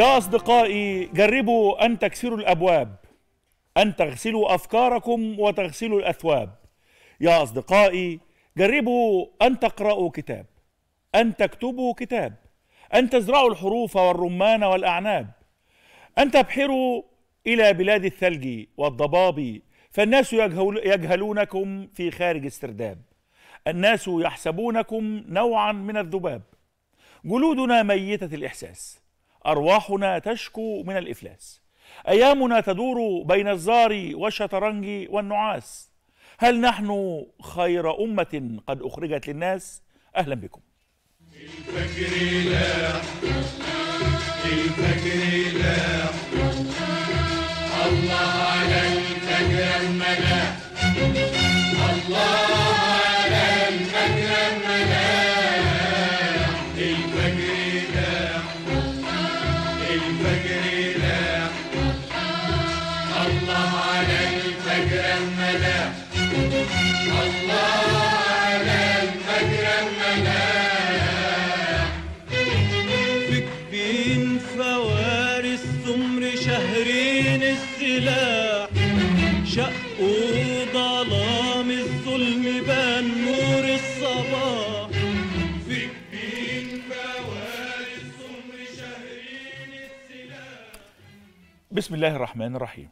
يا أصدقائي جربوا أن تكسروا الأبواب أن تغسلوا أفكاركم وتغسلوا الأثواب يا أصدقائي جربوا أن تقرأوا كتاب أن تكتبوا كتاب أن تزرعوا الحروف والرمان والأعناب أن تبحروا إلى بلاد الثلج والضباب فالناس يجهلونكم في خارج استرداب الناس يحسبونكم نوعا من الذباب جلودنا ميتة الإحساس أرواحنا تشكو من الإفلاس أيامنا تدور بين الزار والشطرنج والنعاس هل نحن خير أمة قد أخرجت للناس؟ أهلا بكم الفجر لا الفجر لا الله عليك جملا الله بسم الله الرحمن الرحيم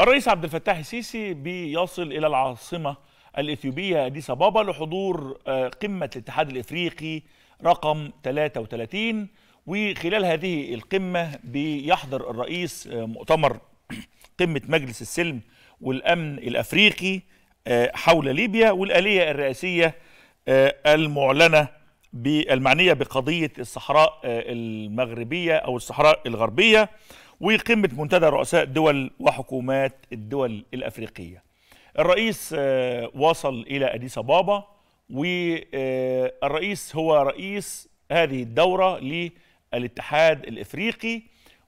الرئيس عبد الفتاح السيسي بيصل إلى العاصمة الإثيوبية أديس أبابا لحضور آه، قمة الاتحاد الإفريقي رقم 33 وخلال هذه القمة بيحضر الرئيس آه، مؤتمر قمة مجلس السلم والأمن الأفريقي آه، حول ليبيا والآلية الرئاسية المعلنة بالمعنيه بقضية الصحراء المغربية أو الصحراء الغربية وقمة منتدى رؤساء دول وحكومات الدول الأفريقية الرئيس آه، وصل إلى أديس أبابا والرئيس هو رئيس هذه الدورة للاتحاد الإفريقي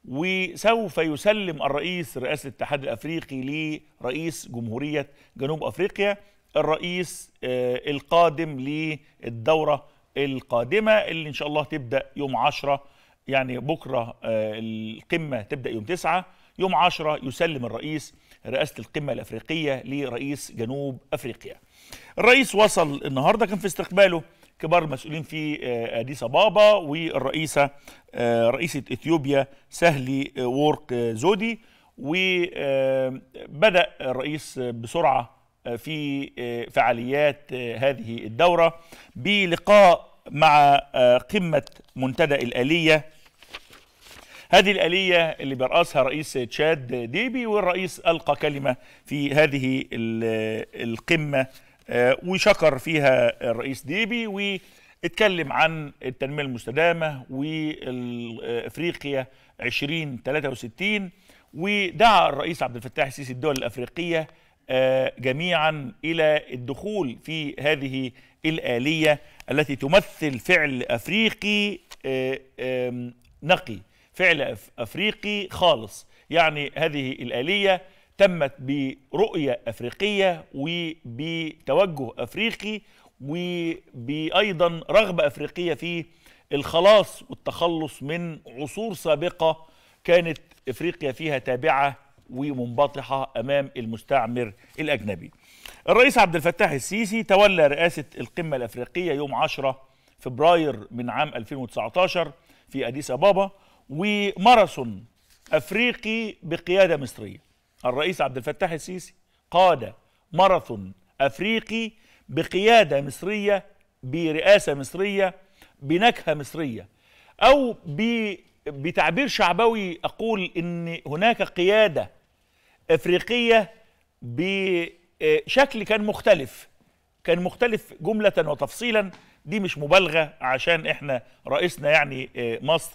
وسوف يسلم الرئيس رئاسة الاتحاد الأفريقي لرئيس جمهورية جنوب أفريقيا الرئيس آه، القادم للدورة القادمة اللي إن شاء الله تبدأ يوم 10 يعني بكرة آه، القمة تبدأ يوم 9 يوم 10 يسلم الرئيس رئاسة القمة الأفريقية لرئيس جنوب أفريقيا الرئيس وصل النهاردة كان في استقباله كبار المسؤولين في آه، أديس أبابا والرئيسة آه، رئيسة إثيوبيا سهلي وورك زودي وبدأ الرئيس بسرعة في فعاليات هذه الدورة بلقاء مع قمة منتدى الآلية هذه الآلية اللي بيرأسها رئيس تشاد ديبي والرئيس ألقى كلمة في هذه القمة آه، وشكر فيها الرئيس ديبي واتكلم عن التنمية المستدامة وإفريقيا 2063 ودعا الرئيس عبد الفتاح السيسي الدول الأفريقية آه، جميعا إلى الدخول في هذه الآلية التي تمثل فعل أفريقي آه، نقي فعل أفريقي خالص يعني هذه الآلية تمت برؤية أفريقية وبتوجه أفريقي وبأيضا رغبة أفريقية في الخلاص والتخلص من عصور سابقة كانت إفريقيا فيها تابعة ومنبطحة أمام المستعمر الأجنبي الرئيس عبد الفتاح السيسي تولى رئاسة القمة الأفريقية يوم 10 فبراير من عام 2019 في أديس أبابا وماراثون افريقي بقياده مصريه الرئيس عبد الفتاح السيسي قاد ماراثون افريقي بقياده مصريه برئاسه مصريه بنكهه مصريه او بتعبير شعبوي اقول ان هناك قياده افريقيه بشكل آه، كان مختلف كان مختلف جمله وتفصيلا دي مش مبالغه عشان احنا رئيسنا يعني آه، مصر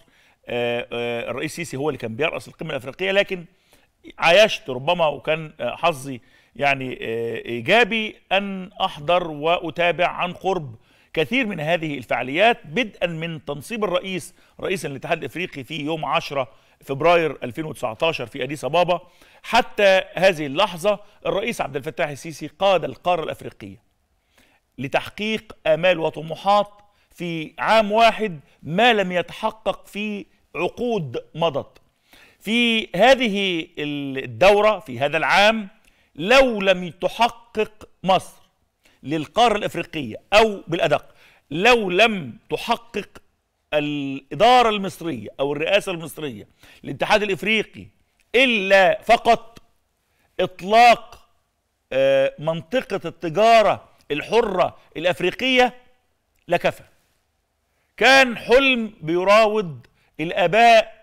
آه، آه، الرئيس سيسي هو اللي كان بيرأس القمة الأفريقية لكن عايشت ربما وكان حظي يعني آه، إيجابي أن أحضر وأتابع عن قرب كثير من هذه الفعاليات بدءا من تنصيب الرئيس رئيسا للاتحاد الافريقي في يوم 10 فبراير 2019 في اديس ابابا حتى هذه اللحظه الرئيس عبد الفتاح السيسي قاد القاره الافريقيه لتحقيق امال وطموحات في عام واحد ما لم يتحقق في عقود مضت في هذه الدورة في هذا العام لو لم تحقق مصر للقارة الإفريقية أو بالأدق لو لم تحقق الإدارة المصرية أو الرئاسة المصرية للاتحاد الإفريقي إلا فقط إطلاق آه، منطقة التجارة الحرة الأفريقية لكفى كان حلم بيراود الاباء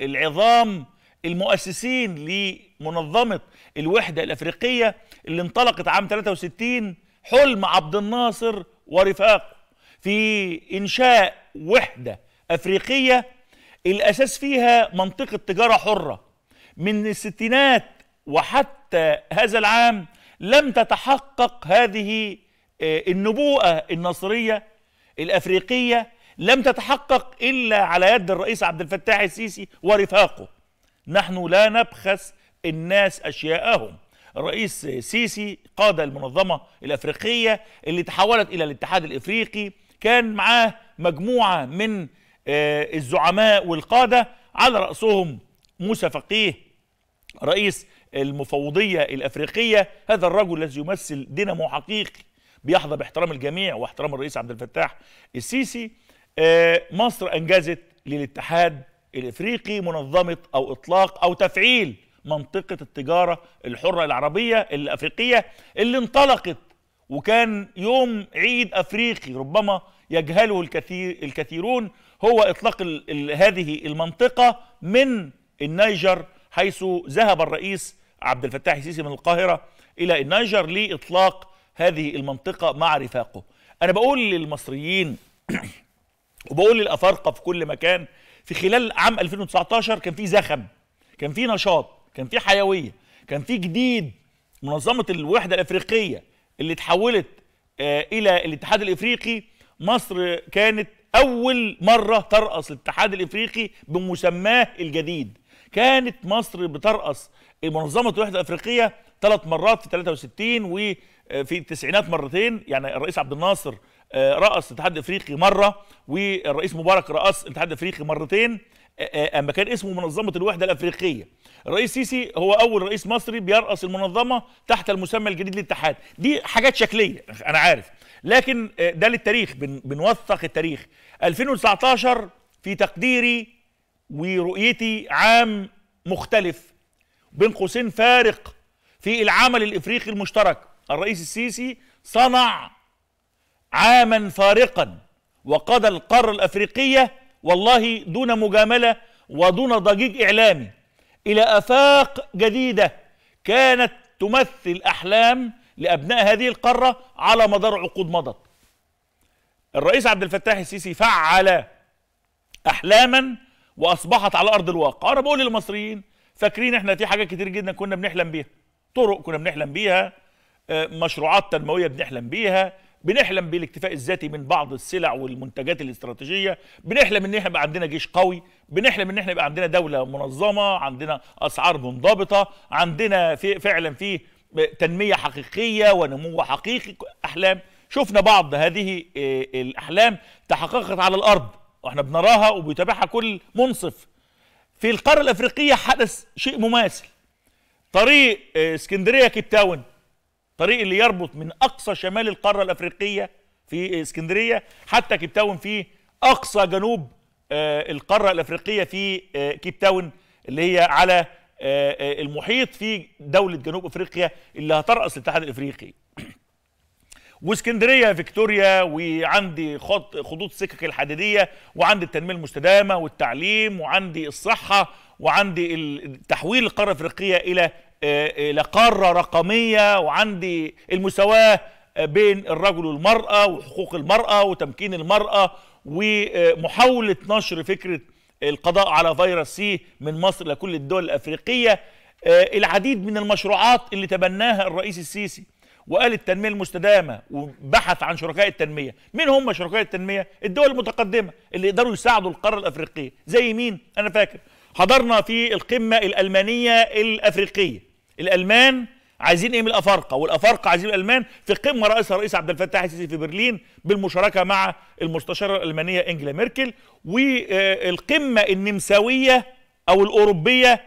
العظام المؤسسين لمنظمه الوحده الافريقيه اللي انطلقت عام 63 حلم عبد الناصر ورفاقه في انشاء وحده افريقيه الاساس فيها منطقه تجاره حره من الستينات وحتى هذا العام لم تتحقق هذه آه، النبوءه النصريه الافريقيه لم تتحقق إلا على يد الرئيس عبد الفتاح السيسي ورفاقه نحن لا نبخس الناس أشياءهم الرئيس سيسي قاد المنظمة الأفريقية اللي تحولت إلى الاتحاد الإفريقي كان معاه مجموعة من آه، الزعماء والقادة على رأسهم موسى فقيه رئيس المفوضية الأفريقية هذا الرجل الذي يمثل دينامو حقيقي بيحظى باحترام الجميع واحترام الرئيس عبد الفتاح السيسي آه، مصر أنجزت للاتحاد الإفريقي منظمة أو إطلاق أو تفعيل منطقة التجارة الحرة العربية الأفريقية اللي انطلقت وكان يوم عيد أفريقي ربما يجهله الكثير الكثيرون هو إطلاق الـ الـ هذه المنطقة من النيجر حيث ذهب الرئيس عبد الفتاح السيسي من القاهرة إلى النيجر لإطلاق هذه المنطقة مع رفاقه أنا بقول للمصريين وبقول للافارقه في كل مكان في خلال عام 2019 كان في زخم كان في نشاط كان في حيويه كان في جديد منظمه الوحده الافريقيه اللي تحولت آه، الى الاتحاد الافريقي مصر كانت اول مره ترأس الاتحاد الافريقي بمسماه الجديد كانت مصر بترأس منظمه الوحده الافريقيه ثلاث مرات في 63 وفي آه، التسعينات مرتين يعني الرئيس عبد الناصر آه، رأس الاتحاد الافريقي مره والرئيس مبارك رأس الاتحاد الافريقي مرتين آه، آه، اما كان اسمه منظمه الوحده الافريقيه الرئيس سيسي هو اول رئيس مصري بيرأس المنظمه تحت المسمى الجديد للاتحاد دي حاجات شكليه انا عارف لكن ده للتاريخ بنوثق التاريخ 2019 في تقديري ورؤيتي عام مختلف بين قوسين فارق في العمل الافريقي المشترك الرئيس السيسي صنع عاما فارقا وقضى القارة الأفريقية والله دون مجاملة ودون ضجيج إعلامي إلى أفاق جديدة كانت تمثل أحلام لأبناء هذه القارة على مدار عقود مضت الرئيس عبد الفتاح السيسي فعل أحلاما وأصبحت على أرض الواقع أنا بقول للمصريين فاكرين إحنا في حاجات كتير جدا كنا بنحلم بيها طرق كنا بنحلم بيها آه، مشروعات تنموية بنحلم بيها بنحلم بالاكتفاء الذاتي من بعض السلع والمنتجات الاستراتيجيه بنحلم ان احنا يبقى عندنا جيش قوي بنحلم ان احنا يبقى عندنا دوله منظمه عندنا اسعار منضبطه عندنا في فعلا في تنميه حقيقيه ونمو حقيقي احلام شفنا بعض هذه آه، الاحلام تحققت على الارض واحنا بنراها وبيتابعها كل منصف في القاره الافريقيه حدث شيء مماثل طريق آه، اسكندريه كيب تاون الطريق اللي يربط من اقصى شمال القاره الافريقيه في اسكندريه حتى كيب تاون في اقصى جنوب آه، القاره الافريقيه في آه، كيب تاون اللي هي على آه، المحيط في دوله جنوب افريقيا اللي هترأس الاتحاد الافريقي واسكندريه فيكتوريا وعندي خط خطوط السكك الحديديه وعندي التنميه المستدامه والتعليم وعندي الصحه وعندي تحويل القاره الافريقيه الى الى آه، آه، قاره رقميه وعندي المساواه بين الرجل والمراه وحقوق المراه وتمكين المراه ومحاوله نشر فكره القضاء على فيروس سي من مصر لكل الدول الافريقيه آه، العديد من المشروعات اللي تبناها الرئيس السيسي وقال التنميه المستدامه وبحث عن شركاء التنميه مين هم شركاء التنميه الدول المتقدمه اللي يقدروا يساعدوا القاره الافريقيه زي مين انا فاكر حضرنا في القمه الالمانيه الافريقيه الالمان عايزين ايه من الافارقه والافارقه عايزين الالمان في قمه رئيسها الرئيس عبد الفتاح السيسي في برلين بالمشاركه مع المستشاره الالمانيه انجلا ميركل والقمه النمساويه او الاوروبيه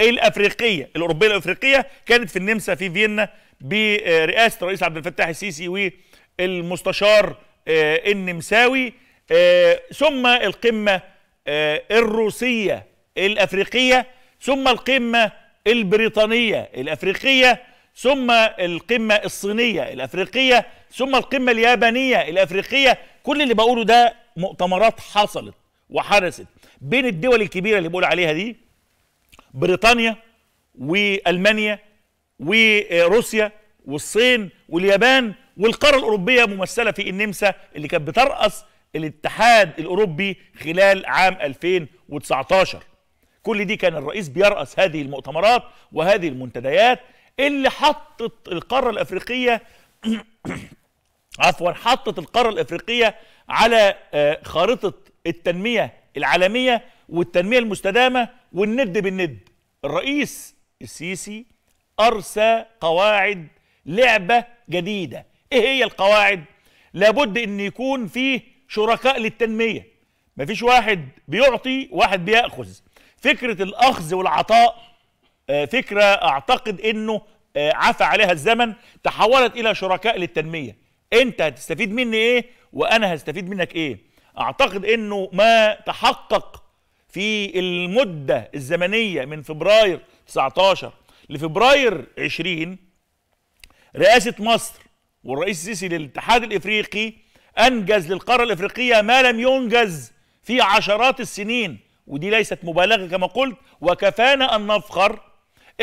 الافريقيه الاوروبيه الافريقيه كانت في النمسا في فيينا برئاسه الرئيس عبد الفتاح السيسي والمستشار آه، النمساوي آه، ثم القمه آه، الروسيه الافريقيه ثم القمه البريطانية الأفريقية ثم القمة الصينية الأفريقية ثم القمة اليابانية الأفريقية كل اللي بقوله ده مؤتمرات حصلت وحدثت بين الدول الكبيرة اللي بقول عليها دي بريطانيا وألمانيا وروسيا والصين واليابان والقارة الأوروبية ممثلة في النمسا اللي كانت بترأس الاتحاد الأوروبي خلال عام 2019 كل دي كان الرئيس بيرأس هذه المؤتمرات وهذه المنتديات اللي حطت القارة الأفريقية عفوا حطت القارة الأفريقية على آه، خارطة التنمية العالمية والتنمية المستدامة والند بالند الرئيس السيسي أرسى قواعد لعبة جديدة إيه هي القواعد؟ لابد أن يكون فيه شركاء للتنمية مفيش واحد بيعطي واحد بيأخذ فكرة الأخذ والعطاء آه، فكرة أعتقد أنه آه، عفى عليها الزمن تحولت إلى شركاء للتنمية أنت هتستفيد مني إيه وأنا هستفيد منك إيه أعتقد أنه ما تحقق في المدة الزمنية من فبراير 19 لفبراير 20 رئاسة مصر والرئيس السيسي للاتحاد الإفريقي أنجز للقارة الإفريقية ما لم ينجز في عشرات السنين ودي ليست مبالغه كما قلت وكفانا ان نفخر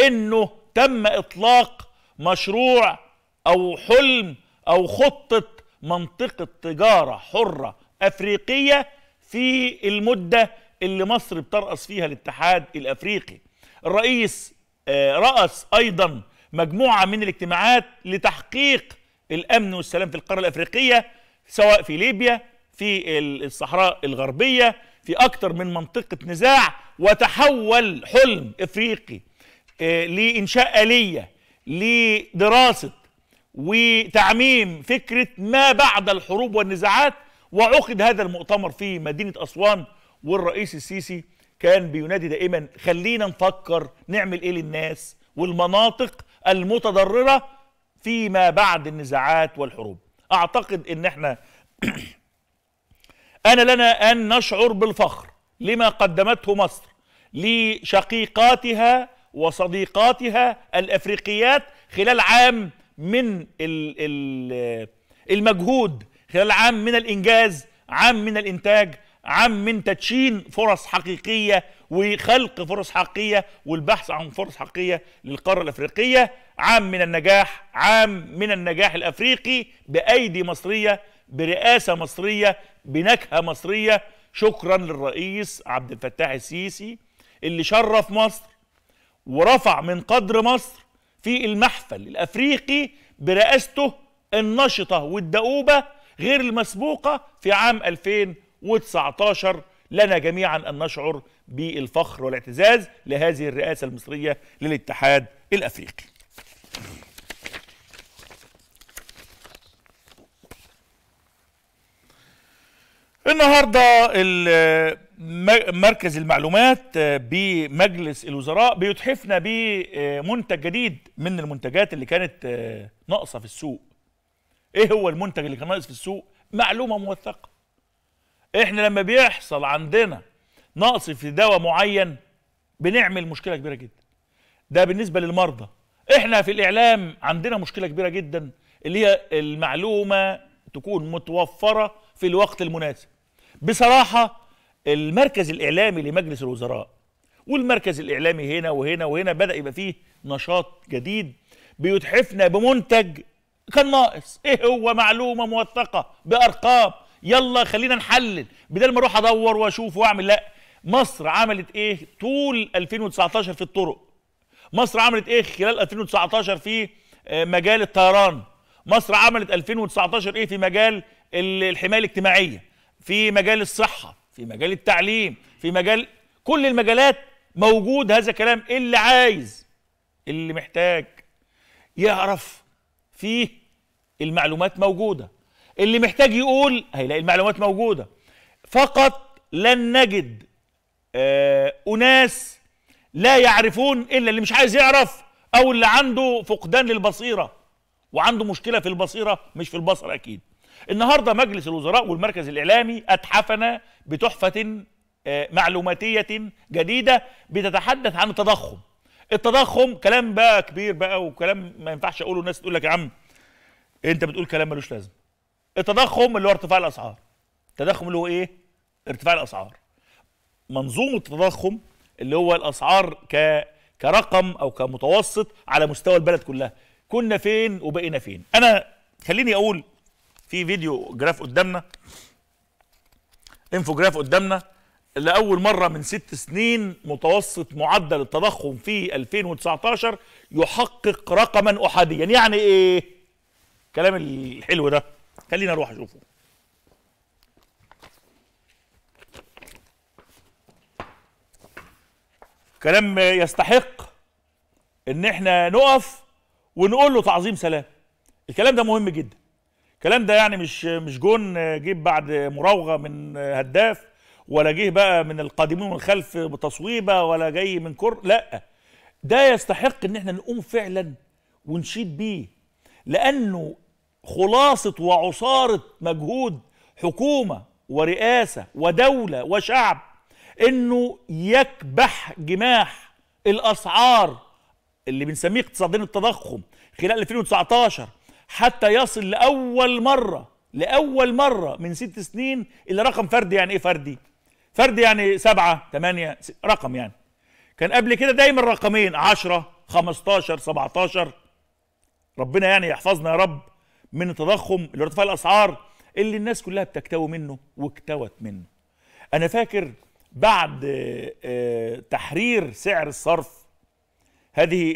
انه تم اطلاق مشروع او حلم او خطه منطقه تجاره حره افريقيه في المده اللي مصر بترأس فيها الاتحاد الافريقي الرئيس آه، رأس ايضا مجموعه من الاجتماعات لتحقيق الامن والسلام في القاره الافريقيه سواء في ليبيا في الصحراء الغربيه في أكثر من منطقة نزاع وتحول حلم إفريقي آه، لإنشاء آلية لدراسة وتعميم فكرة ما بعد الحروب والنزاعات وعقد هذا المؤتمر في مدينة أسوان والرئيس السيسي كان بينادي دائما خلينا نفكر نعمل ايه للناس والمناطق المتضررة فيما بعد النزاعات والحروب اعتقد ان احنا أنا لنا أن نشعر بالفخر لما قدمته مصر لشقيقاتها وصديقاتها الأفريقيات خلال عام من المجهود خلال عام من الإنجاز عام من الإنتاج عام من تدشين فرص حقيقية وخلق فرص حقيقية والبحث عن فرص حقيقية للقارة الأفريقية عام من النجاح عام من النجاح الأفريقي بأيدي مصرية برئاسة مصرية بنكهة مصرية شكرا للرئيس عبد الفتاح السيسي اللي شرف مصر ورفع من قدر مصر في المحفل الأفريقي برئاسته النشطة والدؤوبة غير المسبوقة في عام 2019 لنا جميعا أن نشعر بالفخر والاعتزاز لهذه الرئاسة المصرية للاتحاد الأفريقي النهارده مركز المعلومات آه، بمجلس الوزراء بيتحفنا بمنتج جديد من المنتجات اللي كانت آه، ناقصه في السوق ايه هو المنتج اللي كان ناقص في السوق معلومه موثقه احنا لما بيحصل عندنا نقص في دواء معين بنعمل مشكله كبيره جدا ده بالنسبه للمرضى احنا في الاعلام عندنا مشكله كبيره جدا اللي هي المعلومه تكون متوفره في الوقت المناسب بصراحة المركز الإعلامي لمجلس الوزراء والمركز الإعلامي هنا وهنا وهنا بدأ يبقى فيه نشاط جديد بيتحفنا بمنتج كان ناقص إيه هو معلومة موثقة بأرقام يلا خلينا نحلل بدل ما أروح أدور وأشوف وأعمل لأ مصر عملت إيه طول 2019 في الطرق مصر عملت إيه خلال 2019 في آه، مجال الطيران مصر عملت 2019 إيه في مجال الحماية الاجتماعية في مجال الصحة في مجال التعليم في مجال كل المجالات موجود هذا الكلام اللي عايز اللي محتاج يعرف فيه المعلومات موجودة اللي محتاج يقول هيلاقي المعلومات موجودة فقط لن نجد آه أناس لا يعرفون إلا اللي مش عايز يعرف أو اللي عنده فقدان للبصيرة وعنده مشكلة في البصيرة مش في البصر أكيد النهارده مجلس الوزراء والمركز الاعلامي اتحفنا بتحفه آه، معلوماتيه جديده بتتحدث عن التضخم التضخم كلام بقى كبير بقى وكلام ما ينفعش اقوله الناس تقول لك يا عم انت بتقول كلام ملوش لازمه التضخم اللي هو ارتفاع الاسعار التضخم اللي هو ايه ارتفاع الاسعار منظومه التضخم اللي هو الاسعار ك كرقم او كمتوسط على مستوى البلد كلها كنا فين وبقينا فين انا خليني اقول في فيديو جراف قدامنا انفوجراف قدامنا لاول مره من ست سنين متوسط معدل التضخم في 2019 يحقق رقما احاديا يعني ايه الكلام الحلو ده خلينا نروح اشوفه كلام يستحق ان احنا نقف ونقول له تعظيم سلام الكلام ده مهم جدا الكلام ده يعني مش مش جون جه بعد مراوغه من هداف ولا جه بقى من القادمين من خلف بتصويبه ولا جاي من كر لا ده يستحق ان احنا نقوم فعلا ونشيد بيه لانه خلاصه وعصاره مجهود حكومه ورئاسه ودوله وشعب انه يكبح جماح الاسعار اللي بنسميه اقتصاديا التضخم خلال 2019 حتى يصل لأول مرة لأول مرة من ست سنين إلى رقم فردي يعني إيه فردي؟ فردي يعني سبعة ثمانية رقم يعني كان قبل كده دايما رقمين عشرة خمستاشر سبعتاشر ربنا يعني يحفظنا يا رب من التضخم اللي ارتفاع الأسعار اللي الناس كلها بتكتوي منه واكتوت منه أنا فاكر بعد آه، تحرير سعر الصرف هذه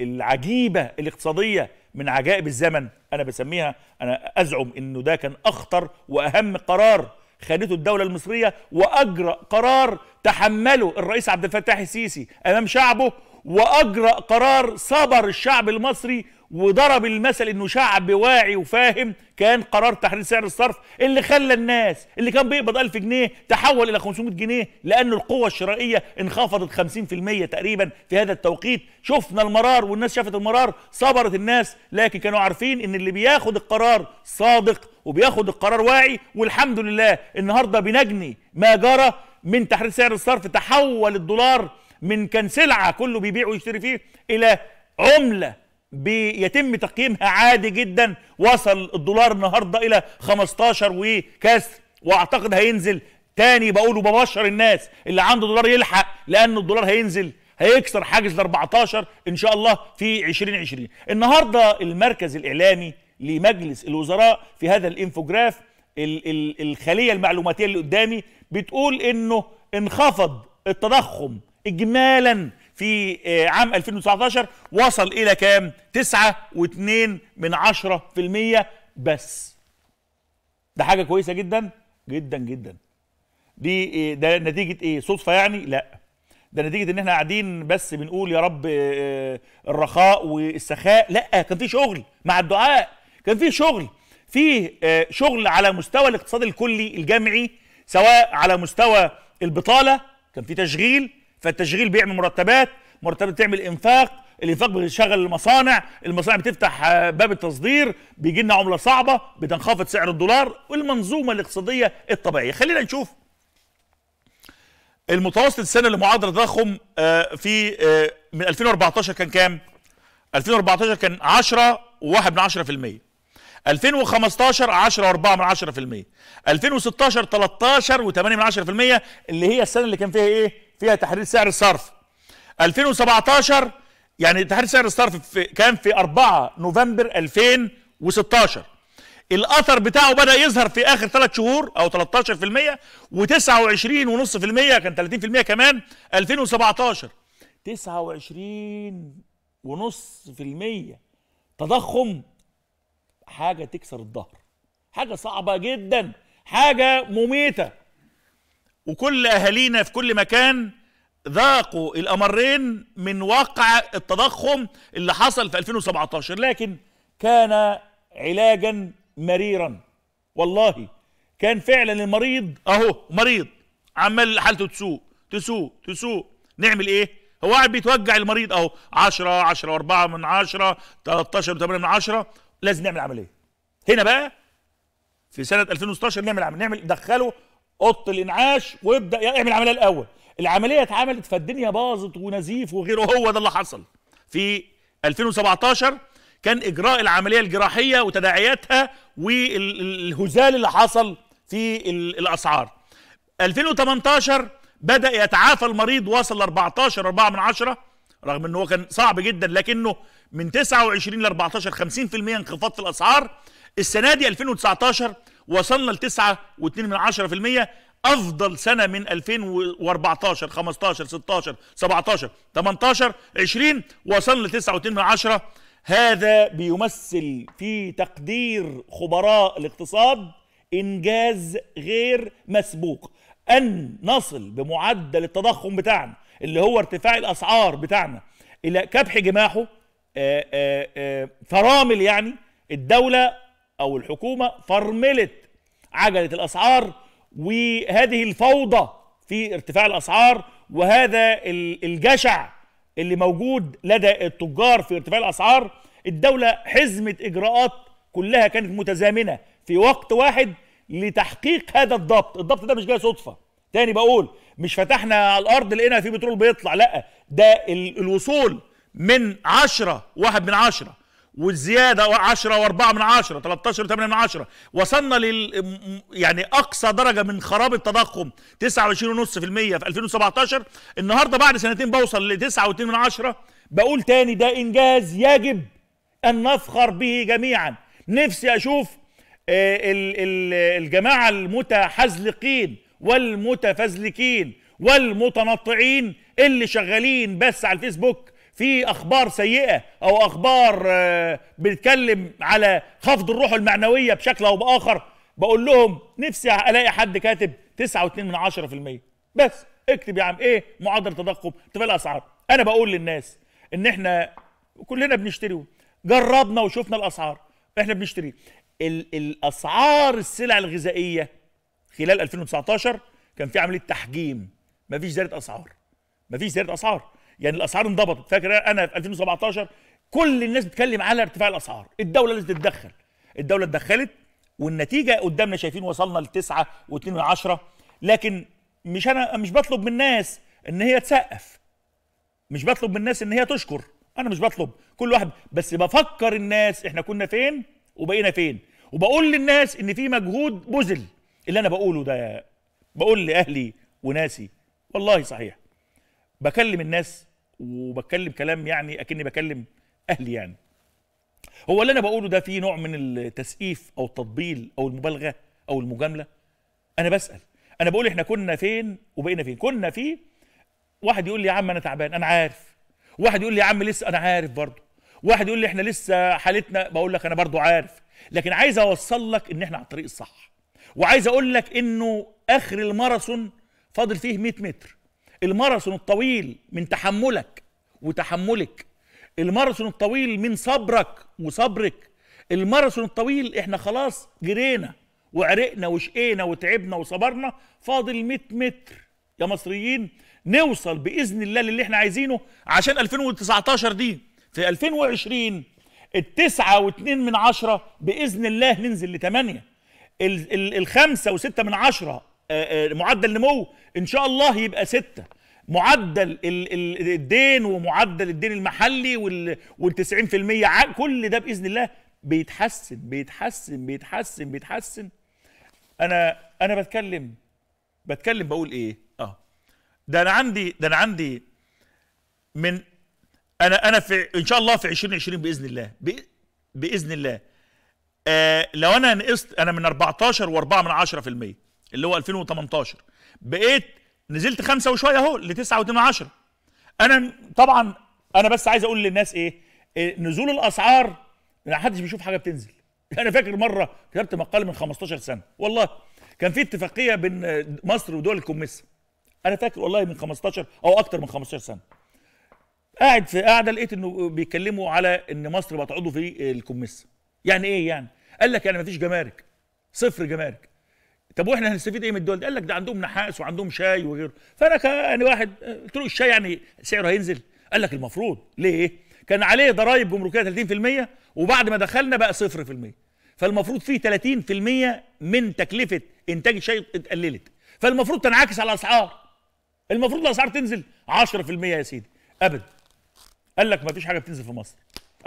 العجيبة الاقتصادية من عجائب الزمن انا بسميها انا ازعم انه ده كان اخطر واهم قرار خدته الدوله المصريه واجرأ قرار تحمله الرئيس عبد الفتاح السيسي امام شعبه واجرأ قرار صبر الشعب المصري وضرب المثل انه شعب واعي وفاهم كان قرار تحرير سعر الصرف اللي خلى الناس اللي كان بيقبض 1000 جنيه تحول الى 500 جنيه لانه القوه الشرائيه انخفضت 50% تقريبا في هذا التوقيت شفنا المرار والناس شافت المرار صبرت الناس لكن كانوا عارفين ان اللي بياخد القرار صادق وبياخد القرار واعي والحمد لله النهارده بنجني ما جرى من تحرير سعر الصرف تحول الدولار من كان سلعه كله بيبيع ويشتري فيه الى عمله بيتم تقييمها عادي جدا وصل الدولار النهارده الى 15 وكسر واعتقد هينزل تاني بقوله ببشر الناس اللي عنده دولار يلحق لان الدولار هينزل هيكسر حاجز ال 14 ان شاء الله في 2020 النهارده المركز الاعلامي لمجلس الوزراء في هذا الانفوجراف ال ال الخليه المعلوماتيه اللي قدامي بتقول انه انخفض التضخم اجمالا في آه، عام 2019 وصل الى كام 9.2% بس ده حاجه كويسه جدا جدا جدا دي آه، ده نتيجه ايه صدفه يعني لا ده نتيجه ان احنا قاعدين بس بنقول يا رب آه، الرخاء والسخاء لا كان في شغل مع الدعاء كان في شغل في شغل على مستوى الاقتصاد الكلي الجامعي سواء على مستوى البطاله كان في تشغيل فالتشغيل بيعمل مرتبات مرتبات تعمل انفاق الانفاق بيشغل المصانع المصانع بتفتح آه، باب التصدير بيجي لنا عمله صعبه بتنخفض سعر الدولار والمنظومه الاقتصاديه الطبيعيه خلينا نشوف المتوسط السنه لمعادله التضخم آه، في آه، من 2014 كان كام 2014 كان 10 و1 10% 2015 10 و4 من 10% 2016 13 و8 من 10% اللي هي السنه اللي كان فيها ايه فيها تحرير سعر الصرف 2017 يعني تحرير سعر الصرف في كان في 4 نوفمبر 2016 الاثر بتاعه بدا يظهر في اخر ثلاث شهور او 13% و29.5% كان 30% كمان 2017 29.5% تضخم حاجه تكسر الظهر حاجه صعبه جدا حاجه مميته وكل اهالينا في كل مكان ذاقوا الامرين من واقع التضخم اللي حصل في 2017 لكن كان علاجا مريرا والله كان فعلا المريض اهو مريض عمال حالته تسوء تسوء تسوء نعمل ايه هو قاعد بيتوجع المريض اهو 10 10 و4 من 10 13 8 من 10 لازم نعمل عمليه هنا بقى في سنه 2016 نعمل عمليه نعمل دخله قط الانعاش وابدا اعمل العمليه الاول العمليه اتعملت فالدنيا باظت ونزيف وغيره هو ده اللي حصل في 2017 كان اجراء العمليه الجراحيه وتداعياتها والهزال اللي حصل في الاسعار 2018 بدا يتعافى المريض وصل 14 4 من 10 رغم انه كان صعب جدا لكنه من 29 ل 14 50% انخفاض في الاسعار السنه دي 2019 وصلنا ل 9.2% افضل سنه من 2014 15 16 17 18 20 وصلنا ل 9.2 هذا بيمثل في تقدير خبراء الاقتصاد انجاز غير مسبوق ان نصل بمعدل التضخم بتاعنا اللي هو ارتفاع الاسعار بتاعنا الى كبح جماحه آه، آه، آه، فرامل يعني الدولة او الحكومه فرملت عجله الاسعار وهذه الفوضى في ارتفاع الاسعار وهذا الجشع اللي موجود لدى التجار في ارتفاع الاسعار الدوله حزمت اجراءات كلها كانت متزامنه في وقت واحد لتحقيق هذا الضبط الضبط ده مش جاي صدفه تاني بقول مش فتحنا على الارض لقينا في بترول بيطلع لا ده الوصول من عشرة واحد من عشرة وزيادة وعشرة واربعة من عشرة 13 وثمانية من عشرة وصلنا لل يعني أقصى درجة من خراب التضخم 29.5% في 2017 النهاردة بعد سنتين بوصل ل 9.2 من عشرة بقول تاني ده إنجاز يجب أن نفخر به جميعا نفسي أشوف آه، الجماعة المتحزلقين والمتفزلكين والمتنطعين اللي شغالين بس على الفيسبوك في اخبار سيئه او اخبار آه، بتتكلم على خفض الروح المعنويه بشكل او باخر بقول لهم نفسي الاقي حد كاتب 9.2% بس اكتب يا عم ايه معدل تضخم ارتفاع الاسعار انا بقول للناس ان احنا كلنا بنشتري جربنا وشفنا الاسعار احنا بنشتري الاسعار السلع الغذائيه خلال 2019 كان في عمليه تحجيم مفيش زياده اسعار مفيش زياده اسعار يعني الاسعار انضبطت فاكر إيه؟ انا في 2017 كل الناس بتتكلم على ارتفاع الاسعار الدوله لازم تتدخل الدوله اتدخلت والنتيجه قدامنا شايفين وصلنا ل و2 من عشرة لكن مش انا مش بطلب من الناس ان هي تسقف مش بطلب من الناس ان هي تشكر انا مش بطلب كل واحد بس بفكر الناس احنا كنا فين وبقينا فين وبقول للناس ان في مجهود بذل اللي انا بقوله ده بقول لاهلي وناسي والله صحيح بكلم الناس وبتكلم كلام يعني اكني بكلم اهلي يعني هو اللي انا بقوله ده فيه نوع من التسقيف او التطبيل او المبالغه او المجامله انا بسال انا بقول احنا كنا فين وبقينا فين كنا في واحد يقول لي يا عم انا تعبان انا عارف واحد يقول لي يا عم لسه انا عارف برضه واحد يقول لي احنا لسه حالتنا بقول لك انا برضه عارف لكن عايز اوصل لك ان احنا على الطريق الصح وعايز اقول لك انه اخر الماراثون فاضل فيه 100 متر الماراثون الطويل من تحملك وتحملك الماراثون الطويل من صبرك وصبرك الماراثون الطويل احنا خلاص جرينا وعرقنا وشقينا وتعبنا وصبرنا فاضل 100 متر يا مصريين نوصل باذن الله للي احنا عايزينه عشان 2019 دي في 2020 التسعة واتنين من عشرة بإذن الله ننزل لتمانية الخمسة وستة من عشرة آه، آه، معدل نمو ان شاء الله يبقى ستة معدل الدين ومعدل الدين المحلي وال 90% كل ده باذن الله بيتحسن بيتحسن بيتحسن بيتحسن انا انا بتكلم بتكلم بقول ايه اه ده انا عندي ده انا عندي من انا انا في ان شاء الله في 2020 باذن الله باذن الله آه لو انا نقصت انا من 14 و4 من 10% اللي هو 2018 بقيت نزلت خمسة وشوية اهو ل 9.2 انا طبعا انا بس عايز اقول للناس ايه, إيه نزول الاسعار ما حدش بيشوف حاجة بتنزل انا فاكر مرة كتبت مقال من 15 سنة والله كان في اتفاقية بين مصر ودول الكوميسة انا فاكر والله من 15 او اكتر من 15 سنة قاعد في قاعدة لقيت انه بيتكلموا على ان مصر بقت عضو في الكوميسة يعني ايه يعني قال لك يعني مفيش جمارك صفر جمارك طب واحنا هنستفيد ايه من الدول دي؟ قال لك ده عندهم نحاس وعندهم شاي وغيره، فانا كان يعني واحد قلت له الشاي يعني سعره هينزل؟ قال لك المفروض ليه؟ كان عليه ضرائب جمركيه 30% وبعد ما دخلنا بقى 0% فالمفروض فيه 30% من تكلفه انتاج الشاي اتقللت فالمفروض تنعكس على الاسعار المفروض الاسعار تنزل 10% يا سيدي ابدا قال لك ما فيش حاجه بتنزل في مصر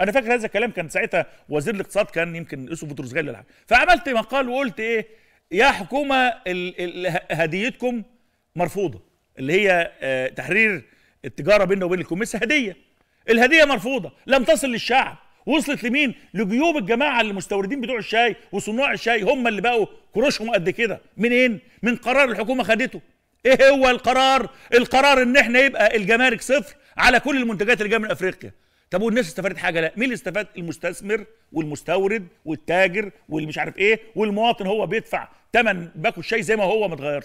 انا فاكر هذا الكلام كان ساعتها وزير الاقتصاد كان يمكن يوسف بطرس غالي فعملت مقال وقلت ايه يا حكومه هديتكم مرفوضه اللي هي آه، تحرير التجاره بيننا وبين الكوميس هديه الهديه مرفوضه لم تصل للشعب وصلت لمين لجيوب الجماعه المستوردين بتوع الشاي وصناع الشاي هم اللي بقوا كروشهم قد كده منين من قرار الحكومه خدته ايه هو القرار القرار ان احنا يبقى الجمارك صفر على كل المنتجات اللي جايه من افريقيا طب والناس استفادت حاجه لا مين اللي استفاد المستثمر والمستورد والتاجر واللي مش عارف ايه والمواطن هو بيدفع ثمن باكو الشاي زي ما هو ما اتغيرش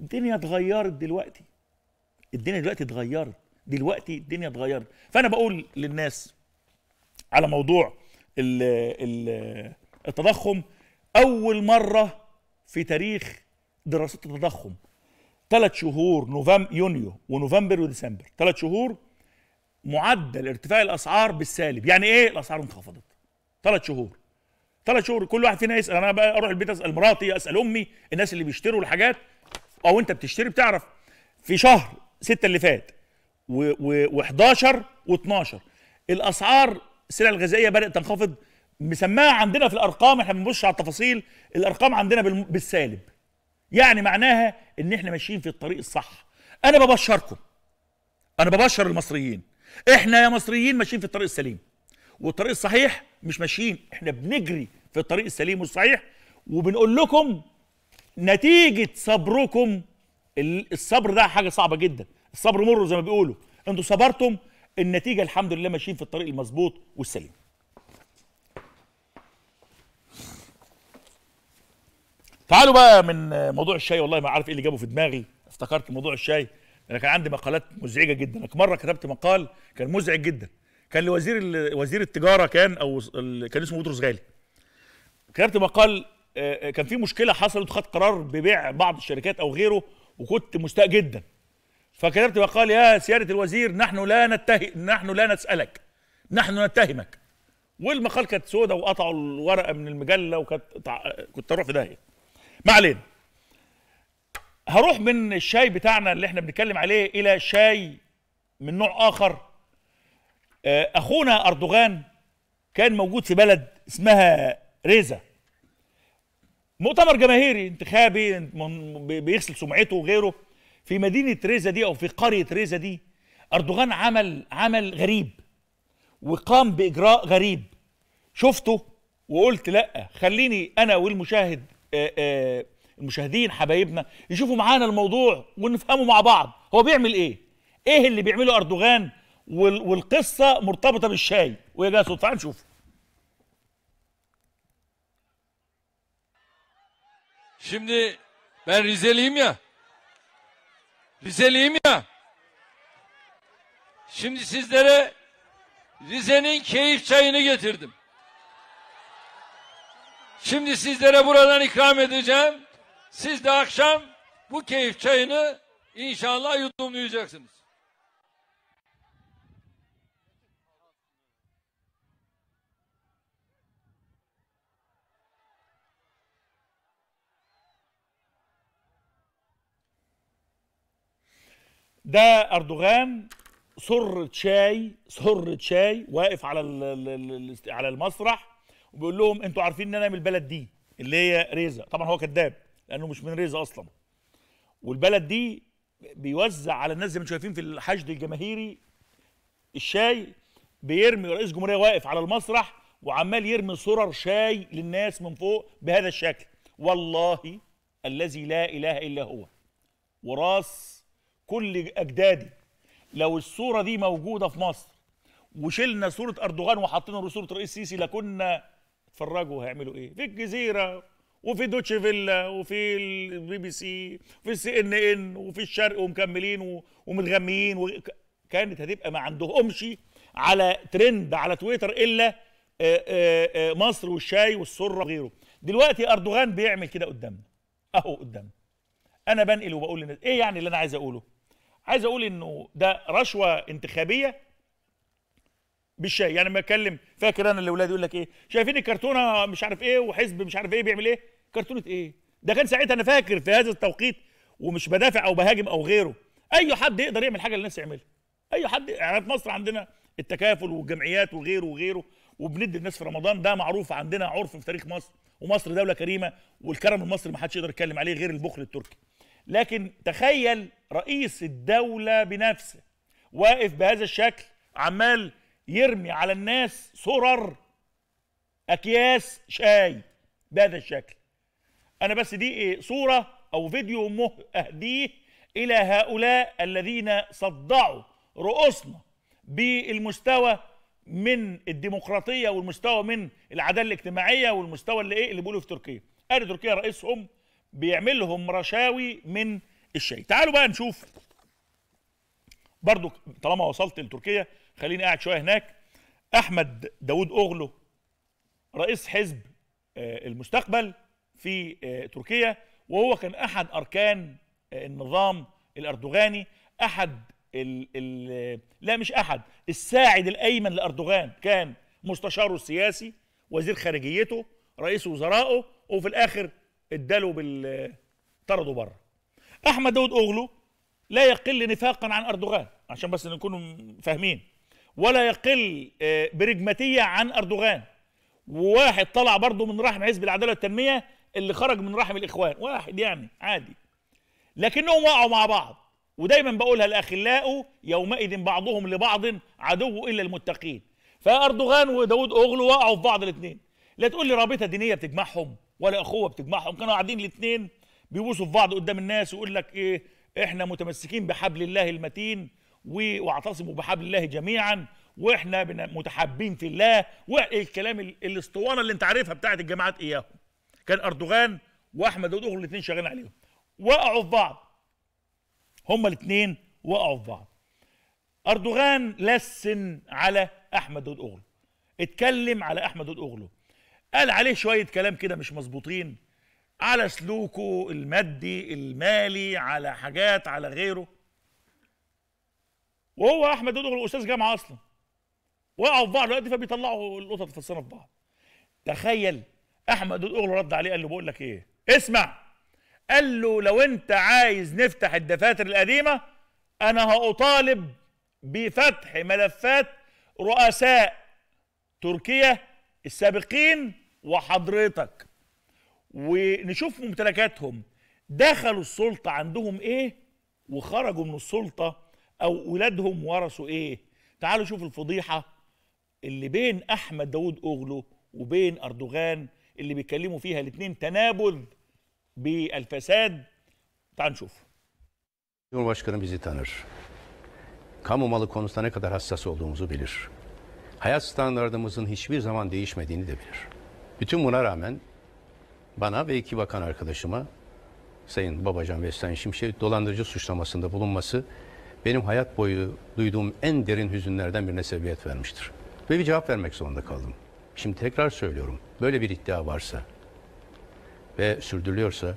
الدنيا اتغيرت دلوقتي الدنيا دلوقتي اتغيرت دلوقتي الدنيا اتغيرت فانا بقول للناس على موضوع ال ال التضخم اول مره في تاريخ دراسات التضخم ثلاث شهور نوفمبر يونيو ونوفمبر وديسمبر ثلاث شهور معدل ارتفاع الاسعار بالسالب يعني ايه الاسعار انخفضت ثلاث شهور ثلاث شهور كل واحد فينا يسال انا بقى اروح البيت اسال مراتي اسال امي الناس اللي بيشتروا الحاجات او انت بتشتري بتعرف في شهر ستة اللي فات و11 و12 الاسعار السلع الغذائيه بدات تنخفض مسماها عندنا في الارقام احنا بنبص على التفاصيل الارقام عندنا بالسالب يعني معناها ان احنا ماشيين في الطريق الصح انا ببشركم انا ببشر المصريين احنا يا مصريين ماشيين في الطريق السليم والطريق الصحيح مش ماشيين احنا بنجري في الطريق السليم والصحيح وبنقول لكم نتيجه صبركم الصبر ده حاجه صعبه جدا الصبر مر زي ما بيقولوا انتوا صبرتم النتيجه الحمد لله ماشيين في الطريق المظبوط والسليم تعالوا بقى من موضوع الشاي والله ما عارف ايه اللي جابه في دماغي افتكرت موضوع الشاي انا كان عندي مقالات مزعجه جدا انا مره كتبت مقال كان مزعج جدا كان لوزير وزير التجاره كان او كان اسمه بطرس غالي كتبت مقال آه، آه، كان في مشكله حصلت خد قرار ببيع بعض الشركات او غيره وكنت مستاء جدا فكتبت مقال يا سياده الوزير نحن لا نتهم نحن لا نسالك نحن نتهمك والمقال كانت سودة وقطعوا الورقه من المجله وكانت كنت اروح في داهيه ما علينا هروح من الشاي بتاعنا اللي احنا بنتكلم عليه الى شاي من نوع اخر آه، اخونا اردوغان كان موجود في بلد اسمها ريزا مؤتمر جماهيري انتخابي بيغسل سمعته وغيره في مدينه ريزا دي او في قريه ريزا دي اردوغان عمل عمل غريب وقام باجراء غريب شفته وقلت لا خليني انا والمشاهد آآ آه، آآ آه، المشاهدين حبايبنا يشوفوا معانا الموضوع ونفهمه مع بعض هو بيعمل ايه ايه اللي بيعمله اردوغان وال... والقصه مرتبطه بالشاي ويا جايه صدفه نشوف Şimdi ben Rizeliyim ya. Rizeliyim ya. Şimdi sizlere Rize'nin keyif çayını getirdim. Şimdi sizlere buradan ikram edeceğim. Siz de akşam bu keyif çayını inşallah yudumlayacaksınız. ده اردوغان سر شاي سر شاي واقف على الـ الـ على المسرح وبيقول لهم انتوا عارفين ان انا من البلد دي اللي هي ريزا طبعا هو كذاب لانه مش من ريزه اصلا والبلد دي بيوزع على الناس زي ما انتم شايفين في الحشد الجماهيري الشاي بيرمي رئيس جمهوريه واقف على المسرح وعمال يرمي صرر شاي للناس من فوق بهذا الشكل والله الذي لا اله الا هو وراس كل اجدادي لو الصوره دي موجوده في مصر وشلنا صوره اردوغان وحطينا صوره رئيس سيسي لكنا اتفرجوا هيعملوا ايه في الجزيره وفي دوتشي فيلا وفي البي بي سي وفي السي ان ان وفي الشرق ومكملين ومتغميين كانت هتبقى ما عندهمش على ترند على تويتر الا مصر والشاي والسره وغيره دلوقتي اردوغان بيعمل كده قدامنا اهو قدامنا انا بنقل وبقول للناس ايه يعني اللي انا عايز اقوله عايز اقول انه ده رشوه انتخابيه بالشاي يعني بكلم فاكر انا اللي اولادي يقول لك ايه شايفين الكرتونه مش عارف ايه وحزب مش عارف ايه بيعمل ايه كرتونه ايه ده كان ساعتها انا فاكر في هذا التوقيت ومش بدافع او بهاجم او غيره اي حد يقدر يعمل حاجه للناس الناس يعملها اي حد يعني في مصر عندنا التكافل والجمعيات وغيره وغيره وبندي الناس في رمضان ده معروف عندنا عرف في تاريخ مصر ومصر دوله كريمه والكرم المصري ما حدش يقدر يتكلم عليه غير البخل التركي لكن تخيل رئيس الدوله بنفسه واقف بهذا الشكل عمال يرمي على الناس صرر اكياس شاي بهذا الشكل انا بس دي إيه صوره او فيديو اهديه الى هؤلاء الذين صدعوا رؤوسنا بالمستوى من الديمقراطيه والمستوى من العداله الاجتماعيه والمستوى اللي ايه اللي بيقولوا في تركيا قال تركيا رئيسهم بيعمل لهم رشاوي من الشاي تعالوا بقى نشوف برضو طالما وصلت لتركيا خليني قاعد شويه هناك احمد داوود اوغلو رئيس حزب آه، المستقبل في آه، تركيا وهو كان احد اركان آه، النظام الاردوغاني احد ال ال لا مش احد الساعد الايمن لاردوغان كان مستشاره السياسي وزير خارجيته رئيس وزرائه وفي الاخر اداله بال طردوا بره احمد داود اوغلو لا يقل نفاقا عن اردوغان عشان بس نكون فاهمين ولا يقل آه، برجماتيه عن اردوغان وواحد طلع برضه من رحم حزب العداله والتنميه اللي خرج من رحم الاخوان واحد يعني عادي لكنهم وقعوا مع بعض ودايما بقولها الاخلاء يومئذ بعضهم لبعض عدو الا المتقين فاردوغان وداود اوغلو وقعوا في بعض الاثنين لا تقول لي رابطه دينيه بتجمعهم ولا اخوه بتجمعهم كانوا قاعدين الاثنين بيبوسوا في بعض قدام الناس ويقول لك ايه احنا متمسكين بحبل الله المتين واعتصموا بحبل الله جميعا واحنا متحابين في الله والكلام الاسطوانه اللي انت عارفها بتاعت الجماعات اياهم كان اردوغان واحمد داوود الاثنين شغالين عليهم وقعوا في بعض هما الاثنين وقعوا في بعض اردوغان لسن على احمد داوود اتكلم على احمد داوود قال عليه شويه كلام كده مش مظبوطين على سلوكه المادي المالي على حاجات على غيره وهو احمد دودو استاذ جامعه اصلا وقعوا في بعض دلوقتي فبيطلعوا القطط السنه في بعض تخيل احمد دودو اغلو رد عليه قال له بقول لك ايه اسمع قال له لو انت عايز نفتح الدفاتر القديمه انا هاطالب بفتح ملفات رؤساء تركيا السابقين وحضرتك ونشوف ممتلكاتهم دخلوا السلطه عندهم ايه وخرجوا من السلطه او ولادهم ورثوا ايه تعالوا شوفوا الفضيحه اللي بين احمد داوود اوغلو وبين اردوغان اللي بيتكلموا فيها الاثنين تنابذ بالفساد تعالوا نشوف Cumhurbaşkanı bizi tanır. Kamu malı konusunda ne kadar hassas olduğumuzu bilir. Hayat standartımızın hiçbir zaman değişmediğini de bilir. Bütün buna rağmen bana ve iki bakan arkadaşıma Sayın Babacan ve Sayın Şimşek dolandırıcı suçlamasında bulunması benim hayat boyu duyduğum en derin hüzünlerden birine sebebiyet vermiştir. Ve bir cevap vermek zorunda kaldım. Şimdi tekrar söylüyorum. Böyle bir iddia varsa ve sürdürülüyorsa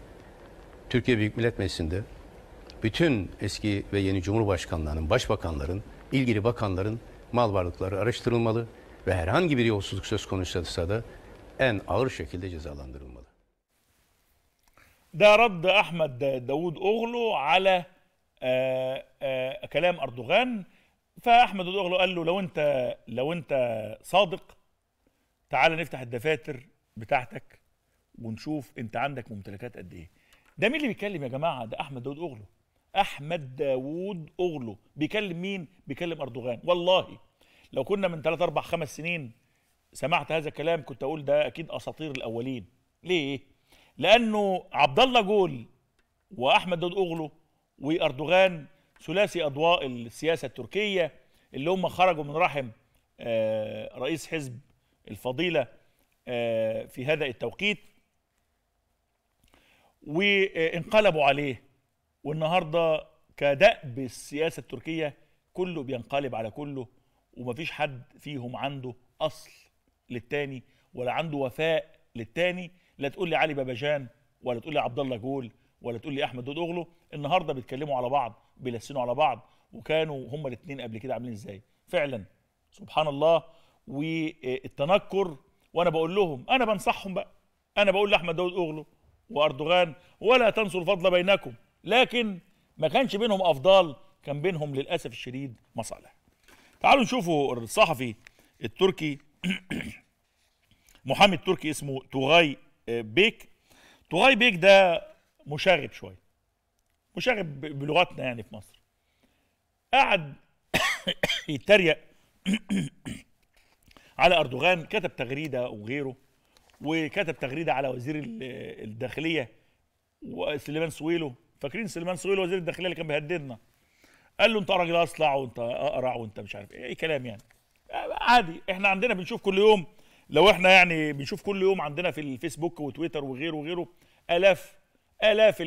Türkiye Büyük Millet Meclisi'nde bütün eski ve yeni cumhurbaşkanlarının, başbakanların, ilgili bakanların mal varlıkları araştırılmalı ve herhangi bir yolsuzluk söz konusuysa da en ağır şekilde cezalandırılmalı. ده رد احمد داوود اوغلو آه، آه، كلام اردوغان فاحمد الدغلو قال له لو انت لو انت صادق تعال نفتح الدفاتر بتاعتك ونشوف انت عندك ممتلكات قد ايه ده مين اللي بيتكلم يا جماعه ده احمد داوود اوغلو احمد داوود اوغلو بيكلم مين بيكلم اردوغان والله لو كنا من 3 4 5 سنين سمعت هذا الكلام كنت اقول ده اكيد اساطير الاولين ليه لانه عبد الله جول واحمد داوود اوغلو واردوغان ثلاثي اضواء السياسه التركيه اللي هم خرجوا من رحم آه، رئيس حزب الفضيله آه، في هذا التوقيت وانقلبوا عليه والنهارده كدأب السياسه التركيه كله بينقلب على كله ومفيش حد فيهم عنده اصل للتاني ولا عنده وفاء للتاني لا تقول لي علي باباجان ولا تقول لي عبد الله جول ولا تقول لي احمد دود اغلو النهارده بيتكلموا على بعض بيلسنوا على بعض وكانوا هما الاثنين قبل كده عاملين ازاي فعلا سبحان الله والتنكر وانا بقول لهم انا بنصحهم بقى انا بقول لاحمد داود اوغلو واردوغان ولا تنسوا الفضل بينكم لكن ما كانش بينهم افضال كان بينهم للاسف الشديد مصالح تعالوا نشوفوا الصحفي التركي محامي التركي اسمه توغاي بيك توغاي بيك ده مشاغب شويه مشاغب بلغتنا يعني في مصر قعد يتريق على اردوغان كتب تغريده وغيره وكتب تغريده على وزير الداخليه وسليمان سويلو فاكرين سليمان سويلو وزير الداخليه اللي كان بيهددنا قال له انت راجل اصلع وانت اقرع وانت مش عارف ايه كلام يعني عادي احنا عندنا بنشوف كل يوم لو احنا يعني بنشوف كل يوم عندنا في الفيسبوك وتويتر وغيره وغيره الاف آلاف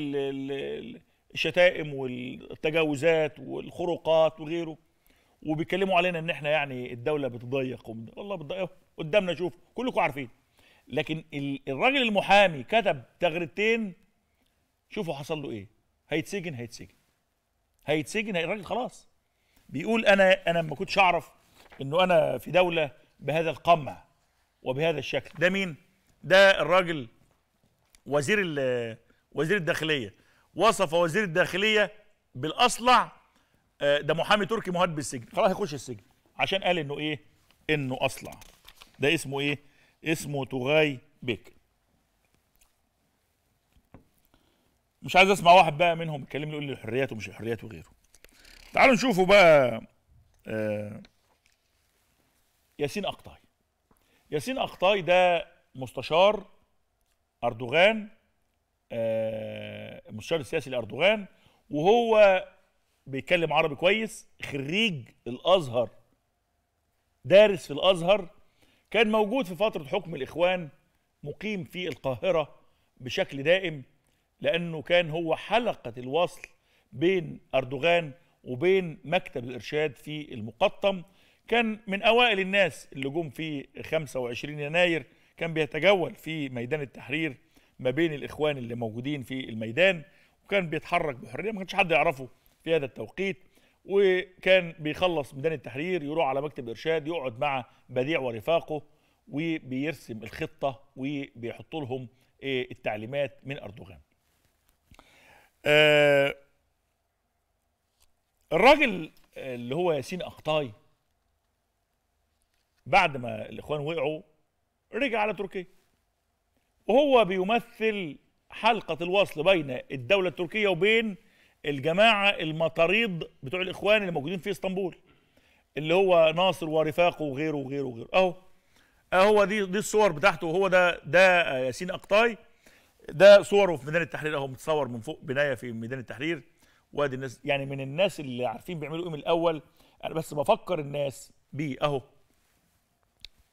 الشتائم والتجاوزات والخروقات وغيره وبيتكلموا علينا ان احنا يعني الدوله بتضيق والله بتضيق قدامنا شوف كلكم عارفين لكن الراجل المحامي كتب تغريدتين شوفوا حصل له ايه هيتسجن هيتسجن هيتسجن الراجل خلاص بيقول انا انا ما كنتش اعرف انه انا في دوله بهذا القمع وبهذا الشكل ده مين ده الراجل وزير وزير الداخليه وصف وزير الداخليه بالاصلع آه، ده محامي تركي مهد بالسجن خلاص يخش السجن عشان قال انه ايه انه اصلع ده اسمه ايه اسمه تغاي بيك مش عايز اسمع واحد بقى منهم يتكلم يقول لي الحريات ومش الحريات وغيره تعالوا نشوفوا بقى آه ياسين اقطاي ياسين اقطاي ده مستشار اردوغان المستشار آه، السياسي لاردوغان وهو بيتكلم عربي كويس خريج الازهر دارس في الازهر كان موجود في فتره حكم الاخوان مقيم في القاهره بشكل دائم لانه كان هو حلقه الوصل بين اردوغان وبين مكتب الارشاد في المقطم كان من اوائل الناس اللي جم في 25 يناير كان بيتجول في ميدان التحرير ما بين الاخوان اللي موجودين في الميدان وكان بيتحرك بحريه ما كانش حد يعرفه في هذا التوقيت وكان بيخلص ميدان التحرير يروح على مكتب ارشاد يقعد مع بديع ورفاقه وبيرسم الخطه وبيحط لهم آه، التعليمات من اردوغان. آه، الراجل آه، اللي هو ياسين اقطاي بعد ما الاخوان وقعوا رجع على تركيا وهو بيمثل حلقة الوصل بين الدولة التركية وبين الجماعة المطاريض بتوع الإخوان اللي موجودين في اسطنبول اللي هو ناصر ورفاقه وغيره وغيره وغيره أهو أهو دي دي الصور بتاعته وهو ده ده ياسين أقطاي ده صوره في ميدان التحرير أهو متصور من فوق بناية في ميدان التحرير وادي الناس يعني من الناس اللي عارفين بيعملوا إيه من الأول أنا بس بفكر الناس بيه أهو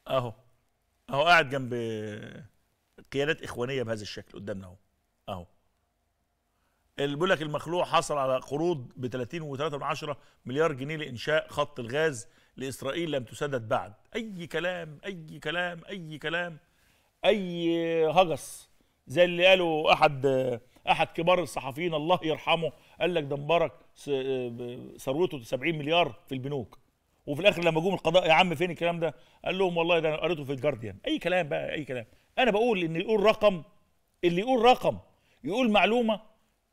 أهو أهو قاعد جنب قيادات اخوانيه بهذا الشكل قدامنا اهو اهو اللي بيقول لك المخلوع حصل على قروض ب 30.3 مليار جنيه لانشاء خط الغاز لاسرائيل لم تسدد بعد اي كلام اي كلام اي كلام اي هجس زي اللي قاله احد احد كبار الصحفيين الله يرحمه قال لك ده مبارك ثروته 70 مليار في البنوك وفي الاخر لما جم القضاء يا عم فين الكلام ده قال لهم والله ده انا قريته في الجارديان اي كلام بقى اي كلام انا بقول ان يقول رقم اللي يقول رقم يقول معلومه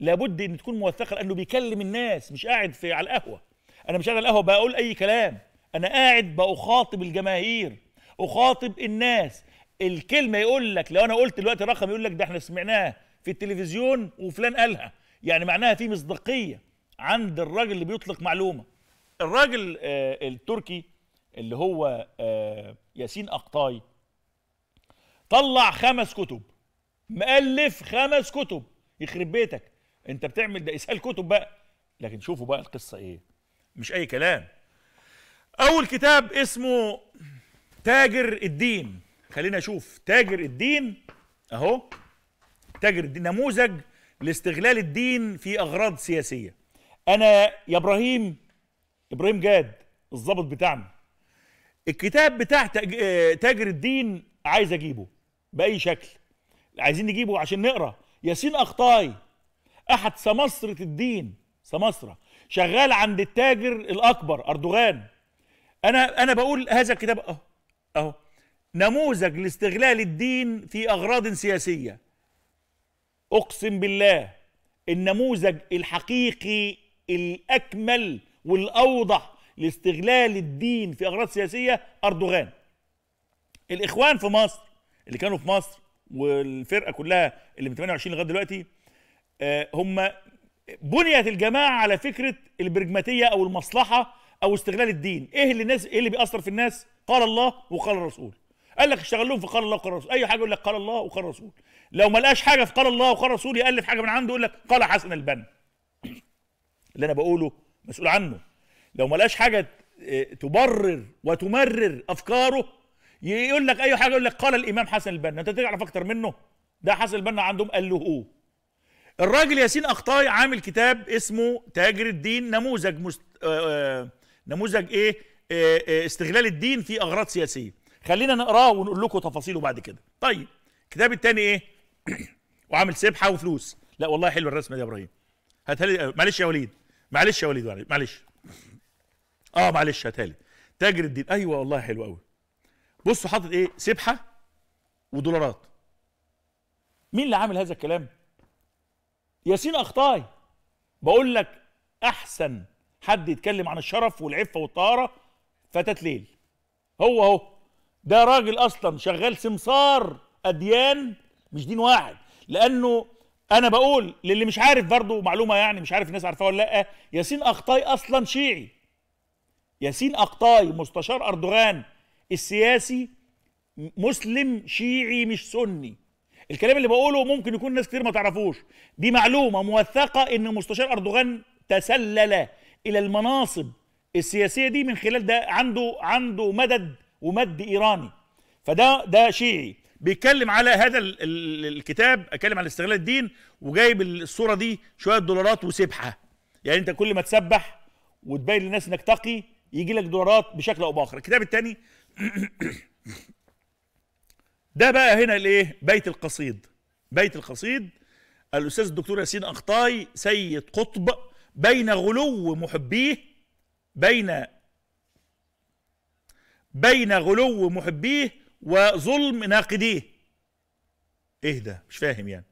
لابد ان تكون موثقه لانه بيكلم الناس مش قاعد في على القهوه انا مش قاعد على القهوه بقول اي كلام انا قاعد باخاطب الجماهير اخاطب الناس الكلمه يقول لك لو انا قلت دلوقتي رقم يقول لك ده احنا سمعناه في التلفزيون وفلان قالها يعني معناها في مصداقيه عند الراجل اللي بيطلق معلومه الراجل آه التركي اللي هو آه ياسين اقطاي طلع خمس كتب مألف خمس كتب يخرب بيتك انت بتعمل ده اسهال كتب بقى لكن شوفوا بقى القصه ايه مش اي كلام اول كتاب اسمه تاجر الدين خلينا نشوف تاجر الدين اهو تاجر الدين نموذج لاستغلال الدين في اغراض سياسيه انا يا ابراهيم ابراهيم جاد الضابط بتاعنا الكتاب بتاع آه، تاجر الدين عايز اجيبه باي شكل عايزين نجيبه عشان نقرا ياسين اخطاي احد سمسره الدين سمسره شغال عند التاجر الاكبر اردوغان انا انا بقول هذا الكتاب اهو اهو نموذج لاستغلال الدين في اغراض سياسيه اقسم بالله النموذج الحقيقي الاكمل والاوضح لاستغلال الدين في اغراض سياسيه اردوغان الاخوان في مصر اللي كانوا في مصر والفرقه كلها اللي من 28 لغايه دلوقتي آه، هم بنيت الجماعه على فكره البرجماتيه او المصلحه او استغلال الدين ايه اللي الناس ايه اللي بيأثر في الناس قال الله وقال الرسول قال لك اشتغل لهم في قال الله وقال الرسول اي حاجه يقول لك قال الله وقال الرسول لو ما لقاش حاجه في قال الله وقال الرسول يالف حاجه من عنده يقول لك قال حسن البنا اللي انا بقوله مسؤول عنه لو ما لقاش حاجه آه، تبرر وتمرر افكاره يقول لك اي حاجه يقول لك قال الامام حسن البنا انت تعرف اكتر منه ده حسن البنا عندهم قال له هو الراجل ياسين اخطاي عامل كتاب اسمه تاجر الدين نموذج مست... آه... آه، نموذج ايه آه،, آه... استغلال الدين في اغراض سياسيه خلينا نقراه ونقول لكم تفاصيله بعد كده طيب الكتاب الثاني ايه وعامل سبحه وفلوس لا والله حلو الرسمه دي يا ابراهيم هاتها لي آه، معلش يا وليد معلش يا وليد معلش اه معلش هاتها لي تاجر الدين ايوه والله حلو قوي بصوا حاطط ايه سبحه ودولارات مين اللي عامل هذا الكلام ياسين اخطاي بقول لك احسن حد يتكلم عن الشرف والعفه والطهاره فتاه ليل هو اهو ده راجل اصلا شغال سمسار اديان مش دين واحد لانه انا بقول للي مش عارف برضه معلومه يعني مش عارف الناس عارفاها ولا لا ياسين اخطاي اصلا شيعي ياسين اقطاي مستشار اردوغان السياسي مسلم شيعي مش سني الكلام اللي بقوله ممكن يكون ناس كتير ما تعرفوش دي معلومه موثقه ان مستشار اردوغان تسلل الى المناصب السياسيه دي من خلال ده عنده عنده مدد ومد ايراني فده ده شيعي بيتكلم على هذا الكتاب اتكلم على استغلال الدين وجايب الصوره دي شويه دولارات وسبحه يعني انت كل ما تسبح وتبين للناس انك تقي يجي لك دولارات بشكل او باخر الكتاب الثاني ده بقى هنا الايه بيت القصيد بيت القصيد الاستاذ الدكتور ياسين اخطاي سيد قطب بين غلو محبيه بين بين غلو محبيه وظلم ناقديه ايه ده مش فاهم يعني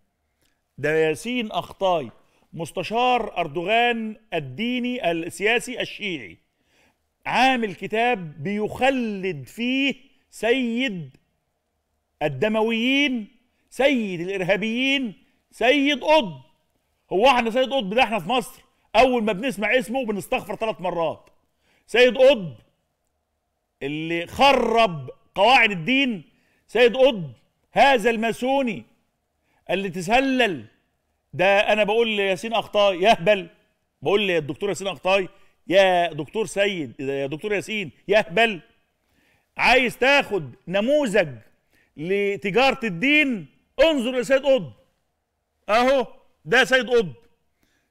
ده ياسين اخطاي مستشار اردوغان الديني السياسي الشيعي عامل كتاب بيخلد فيه سيد الدمويين سيد الارهابيين سيد قطب هو احنا سيد قطب ده احنا في مصر اول ما بنسمع اسمه بنستغفر ثلاث مرات سيد قطب اللي خرب قواعد الدين سيد قطب هذا الماسوني اللي تسلل ده انا بقول لياسين اخطاي يهبل بقول للدكتور ياسين اخطاي يا دكتور سيد يا دكتور ياسين يا اهبل عايز تاخد نموذج لتجاره الدين انظر لسيد قطب اهو ده سيد قطب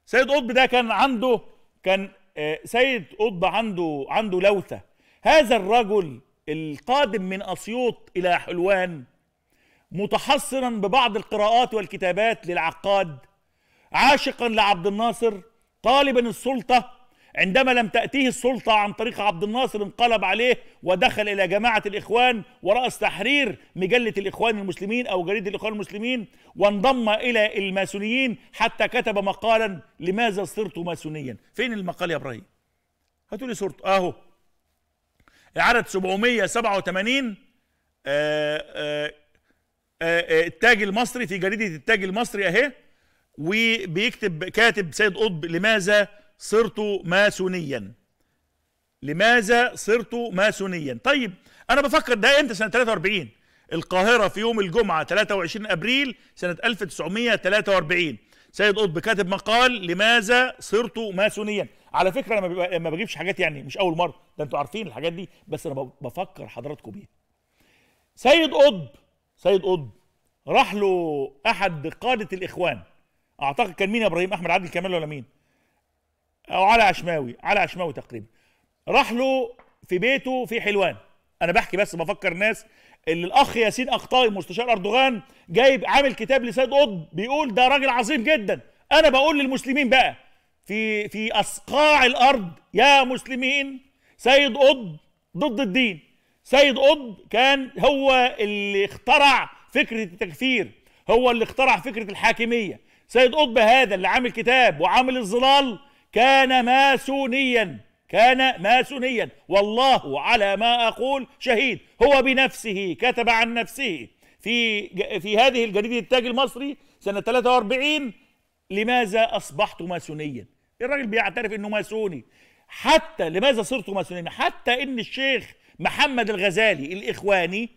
سيد قطب ده كان عنده كان آه، سيد قطب عنده عنده لوثه هذا الرجل القادم من اسيوط الى حلوان متحصنا ببعض القراءات والكتابات للعقاد عاشقا لعبد الناصر طالبا السلطه عندما لم تأتيه السلطة عن طريق عبد الناصر انقلب عليه ودخل إلى جماعة الإخوان ورأس تحرير مجلة الإخوان المسلمين أو جريدة الإخوان المسلمين وانضم إلى الماسونيين حتى كتب مقالا لماذا صرت ماسونيا فين المقال يا إبراهيم هاتوا لي صورته آه أهو عدد 787 آآ آآ التاج المصري في جريدة التاج المصري أهي وبيكتب كاتب سيد قطب لماذا صرت ماسونيا لماذا صرت ماسونيا طيب انا بفكر ده امتى سنه 43 القاهره في يوم الجمعه 23 ابريل سنه 1943 سيد قطب كاتب مقال لماذا صرت ماسونيا على فكره انا ما بجيبش حاجات يعني مش اول مره ده انتوا عارفين الحاجات دي بس انا بفكر حضراتكم بيها سيد قطب سيد قطب راح له احد قاده الاخوان اعتقد كان مين يا ابراهيم احمد عادل كمال ولا مين او علي عشماوي علي عشماوي تقريبا راح له في بيته في حلوان انا بحكي بس بفكر الناس اللي الاخ ياسين اخطاي مستشار اردوغان جايب عامل كتاب لسيد قطب بيقول ده راجل عظيم جدا انا بقول للمسلمين بقى في في اصقاع الارض يا مسلمين سيد قطب ضد الدين سيد قطب كان هو اللي اخترع فكره التكفير هو اللي اخترع فكره الحاكميه سيد قطب هذا اللي عامل كتاب وعامل الظلال كان ماسونيا كان ماسونيا والله على ما أقول شهيد هو بنفسه كتب عن نفسه في في هذه الجريدة التاج المصري سنة 43 لماذا أصبحت ماسونيا الراجل بيعترف أنه ماسوني حتى لماذا صرت ماسونيا حتى أن الشيخ محمد الغزالي الإخواني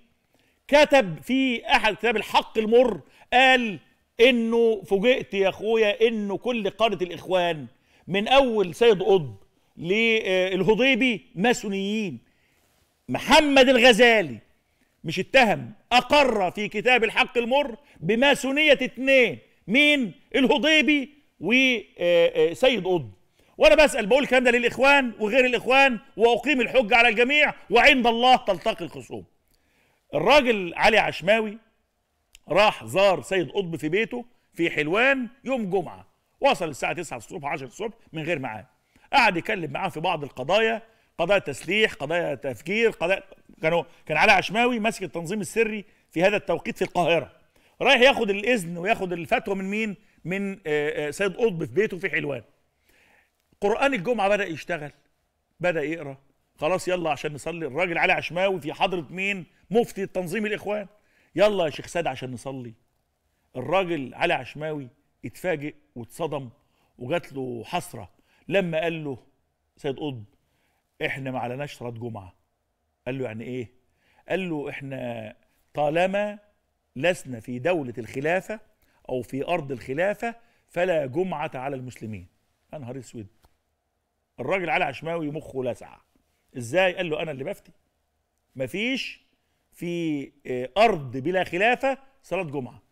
كتب في أحد كتاب الحق المر قال أنه فوجئت يا أخويا أنه كل قادة الإخوان من اول سيد قطب للهضيبي ماسونيين محمد الغزالي مش اتهم اقر في كتاب الحق المر بماسونيه اثنين مين الهضيبي وسيد آه، آه، قطب وانا بسال بقول الكلام ده للاخوان وغير الاخوان واقيم الحجه على الجميع وعند الله تلتقي الخصوم الراجل علي عشماوي راح زار سيد قطب في بيته في حلوان يوم جمعه وصل الساعه 9 الصبح 10 الصبح من غير معاه قعد يتكلم معاه في بعض القضايا قضايا تسليح قضايا تفجير قضايا كانوا كان علاء عشماوي ماسك التنظيم السري في هذا التوقيت في القاهره رايح ياخد الاذن وياخد الفتوى من مين من آه، آه، سيد قطب في بيته في حلوان قران الجمعه بدا يشتغل بدا يقرا خلاص يلا عشان نصلي الراجل علي عشماوي في حضره مين مفتي تنظيم الاخوان يلا يا شيخ سعد عشان نصلي الراجل علي عشماوي اتفاجئ واتصدم وجات له حسره لما قال له سيد قطب احنا ما علناش صلاه جمعه قال له يعني ايه قال له احنا طالما لسنا في دوله الخلافه او في ارض الخلافه فلا جمعه على المسلمين يا نهار اسود الراجل علي عشماوي مخه لسع ازاي قال له انا اللي بفتي مفيش في آه، ارض بلا خلافه صلاه جمعه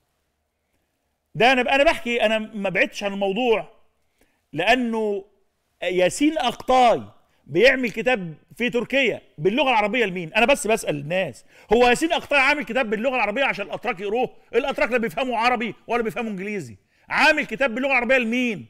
ده انا انا بحكي انا ما بعدتش عن الموضوع لانه ياسين اقطاي بيعمل كتاب في تركيا باللغه العربيه لمين؟ انا بس بسال الناس هو ياسين اقطاي عامل كتاب باللغه العربيه عشان الاتراك يقروه، الاتراك لا بيفهموا عربي ولا بيفهموا انجليزي، عامل كتاب باللغه العربيه لمين؟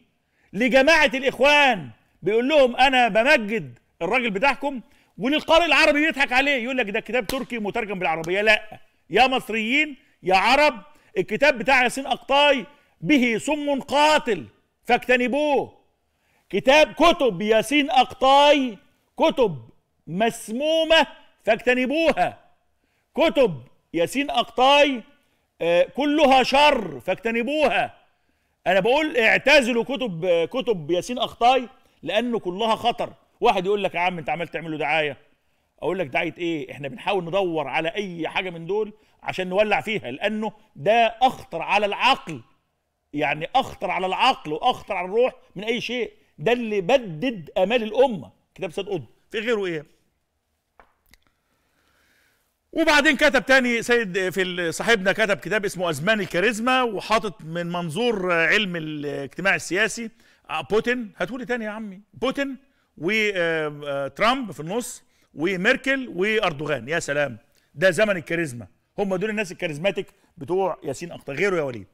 لجماعه الاخوان بيقول لهم انا بمجد الراجل بتاعكم وللقارئ العربي يضحك عليه يقول لك ده كتاب تركي مترجم بالعربيه، لا يا مصريين يا عرب الكتاب بتاع ياسين أقطاي به سم قاتل فاجتنبوه كتاب كتب ياسين أقطاي كتب مسمومة فاجتنبوها كتب ياسين أقطاي آه، كلها شر فاجتنبوها انا بقول اعتزلوا كتب كتب ياسين اقطاي لانه كلها خطر واحد يقول لك يا عم انت عمال تعمل له دعايه اقول لك دعايه ايه احنا بنحاول ندور على اي حاجه من دول عشان نولع فيها لانه ده اخطر على العقل يعني اخطر على العقل واخطر على الروح من اي شيء ده اللي بدد امال الامه كتاب سيد قطب في غيره ايه وبعدين كتب تاني سيد في صاحبنا كتب كتاب اسمه ازمان الكاريزما وحاطط من منظور علم الاجتماع السياسي آه، بوتين هتقولي تاني يا عمي بوتين وترامب آه، آه، في النص وميركل واردوغان يا سلام ده زمن الكاريزما هم دول الناس الكاريزماتيك بتوع ياسين اخطاي غيره يا وليد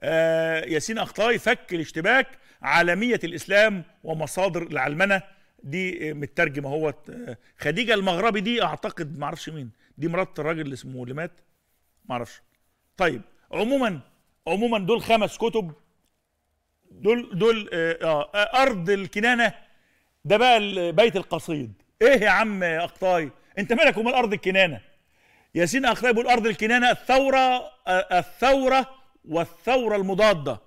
آه ياسين اخطاي فك الاشتباك عالميه الاسلام ومصادر العلمنه دي مترجمه اهوت خديجه المغربي دي اعتقد ما اعرفش مين دي مرات الراجل اللي اسمه اللي مات ما اعرفش طيب عموما عموما دول خمس كتب دول دول آه, آه، ارض الكنانه ده بقى بيت القصيد ايه يا عم اقطاي انت مالك ومال ارض الكنانه ياسين يقول أرض الكنانة الثورة آه، الثورة والثورة المضادة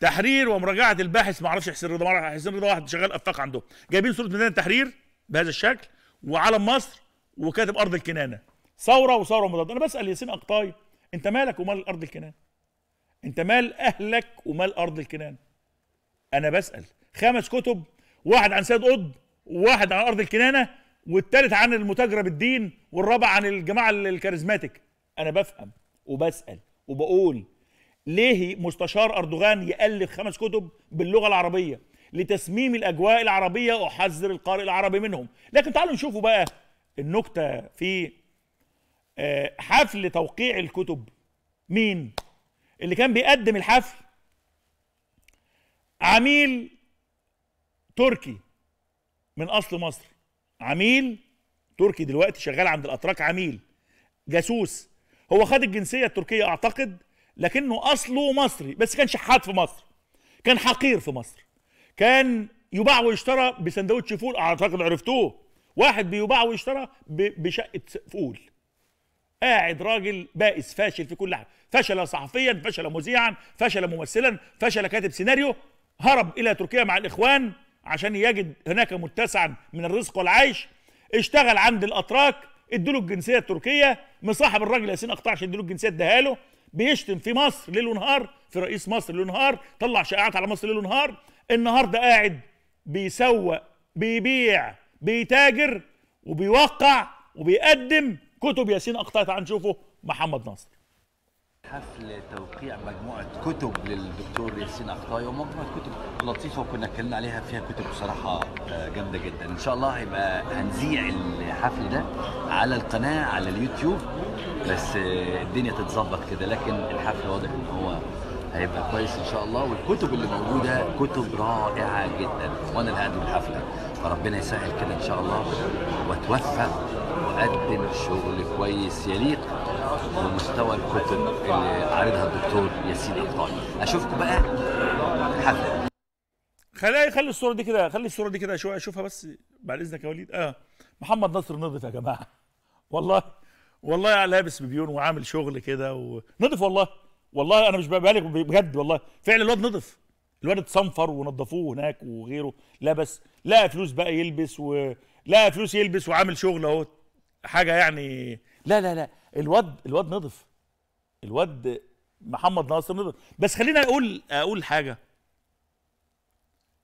تحرير ومراجعة الباحث ما اعرفش حسين رضا ما اعرفش حسين رضا واحد شغال أفاق عنده جايبين صورة ميدان التحرير بهذا الشكل وعلم مصر وكاتب أرض الكنانة ثورة وثورة مضادة أنا بسأل ياسين أقطاي أنت مالك ومال أرض الكنانة أنت مال أهلك ومال أرض الكنانة أنا بسأل خمس كتب واحد عن سيد قطب وواحد عن أرض الكنانة والثالث عن المتاجره بالدين والرابع عن الجماعه الكاريزماتيك انا بفهم وبسال وبقول ليه مستشار اردوغان يالف خمس كتب باللغه العربيه لتسميم الاجواء العربيه احذر القارئ العربي منهم لكن تعالوا نشوفوا بقى النكته في آه، حفل توقيع الكتب مين اللي كان بيقدم الحفل عميل تركي من اصل مصري عميل تركي دلوقتي شغال عند الاتراك عميل جاسوس هو خد الجنسيه التركيه اعتقد لكنه اصله مصري بس كان شحات في مصر كان حقير في مصر كان يباع ويشترى بسندوتش فول اعتقد عرفتوه واحد بيباع ويشترى بشقه فول قاعد راجل بائس فاشل في كل حاجه فشل صحفيا فشل مذيعا فشل ممثلا فشل كاتب سيناريو هرب الى تركيا مع الاخوان عشان يجد هناك متسعا من الرزق والعيش اشتغل عند الاتراك ادوا له الجنسيه التركيه مصاحب الراجل ياسين اقطعش ادوا له الجنسيه اداها له بيشتم في مصر ليل ونهار في رئيس مصر ليل ونهار طلع شائعات على مصر ليل ونهار النهارده قاعد بيسوق بيبيع بيتاجر وبيوقع وبيقدم كتب ياسين اقطع تعال نشوفه محمد ناصر حفل توقيع مجموعة كتب للدكتور ياسين أخطاي ومجموعة كتب لطيفة وكنا اتكلمنا عليها فيها كتب بصراحة آه، جامدة جدا إن شاء الله هيبقى هنذيع الحفل ده على القناة على اليوتيوب بس آه، الدنيا تتظبط كده لكن الحفل واضح إن هو هيبقى كويس ان شاء الله والكتب اللي موجوده كتب رائعه جدا وانا اللي هقدم الحفله فربنا يسهل كده ان شاء الله وتوفق قدم الشغل كويس يليق بمستوى الكتب اللي عارضها الدكتور ياسين ابطال اشوفكم بقى الحفله خلي خلي الصوره دي كده خلي الصوره دي كده شويه اشوفها بس بعد اذنك يا وليد اه محمد نصر نضف يا جماعه والله والله لابس ببيون وعامل شغل كده ونضف والله والله انا مش ببالغ بجد والله فعلا الواد نضف الواد اتصنفر ونضفوه هناك وغيره لا لقى فلوس بقى يلبس و لقى فلوس يلبس وعامل شغل اهوت حاجه يعني لا لا لا الواد الواد نضف الواد محمد ناصر نضف بس خلينا اقول اقول حاجه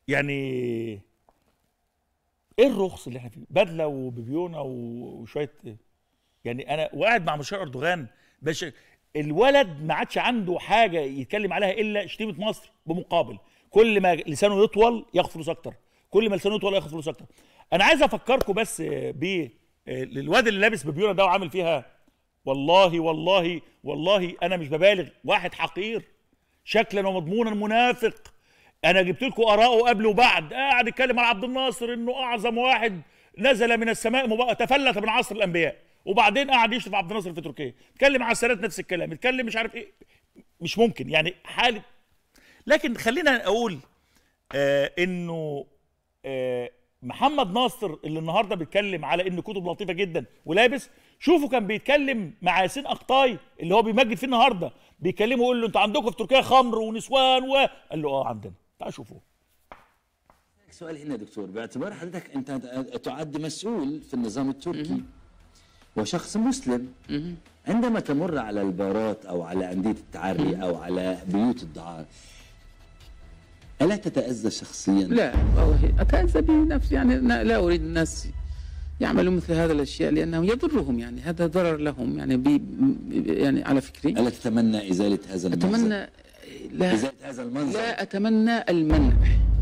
يعني ايه الرخص اللي احنا فيه بدله وبيبيونه وشويه يعني انا وقاعد مع مشاع اردوغان باشا الولد ما عادش عنده حاجه يتكلم عليها الا شتيمه مصر بمقابل كل ما لسانه يطول ياخد فلوس اكتر كل ما لسانه يطول ياخد فلوس اكتر انا عايز افكركم بس بيه للواد آه، اللي لابس ببيونه ده وعامل فيها والله والله والله انا مش ببالغ واحد حقير شكلا ومضمونا منافق انا جبت لكم اراءه قبل وبعد قاعد يتكلم على عبد الناصر انه اعظم واحد نزل من السماء تفلت من عصر الانبياء وبعدين قاعد يشرف عبد الناصر في تركيا اتكلم على السادات نفس الكلام اتكلم مش عارف ايه مش ممكن يعني حاله لكن خلينا اقول آه انه آه محمد ناصر اللي النهارده بيتكلم على ان كتب لطيفه جدا ولابس شوفوا كان بيتكلم مع ياسين اقطاي اللي هو بيمجد فيه النهارده بيكلمه يقول له انتوا عندكم في تركيا خمر ونسوان و قال له اه عندنا تعال شوفوا سؤال هنا دكتور باعتبار حضرتك انت تعد مسؤول في النظام التركي وشخص مسلم عندما تمر على البارات او على انديه التعري او على بيوت الدعاره ألا تتأذى شخصيا؟ لا والله أتأذى بنفسي يعني لا أريد الناس يعملوا مثل هذا الاشياء لانه يضرهم يعني هذا ضرر لهم يعني بي يعني على فكري الا تتمنى ازاله هذا المنظر؟ اتمنى لا ازاله هذا المنظر لا اتمنى المنع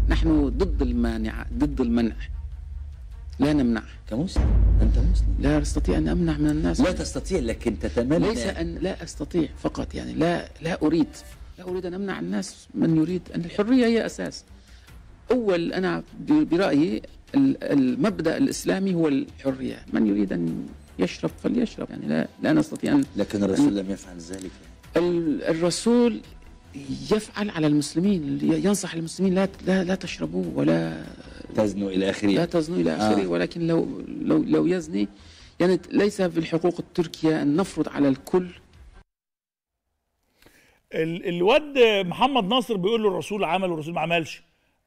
نحن ضد المانع ضد المنع لا نمنع كمسلم انت مسلم لا استطيع ان امنع من الناس لا تستطيع لكن تتمنى ليس ان لا استطيع فقط يعني لا لا اريد لا أريد أن أمنع الناس من يريد أن الحرية هي أساس أول أنا برأيي المبدأ الإسلامي هو الحرية من يريد أن يشرب فليشرب يعني لا, لا نستطيع أن لكن الرسول لم يفعل ذلك الرسول يفعل على المسلمين ينصح المسلمين لا لا, لا تشربوا ولا تزنوا الى اخره لا تزنوا الى آه. اخره آه. ولكن لو لو لو يزني يعني ليس في الحقوق التركية أن نفرض على الكل الواد محمد ناصر بيقول له الرسول عمل والرسول ما عملش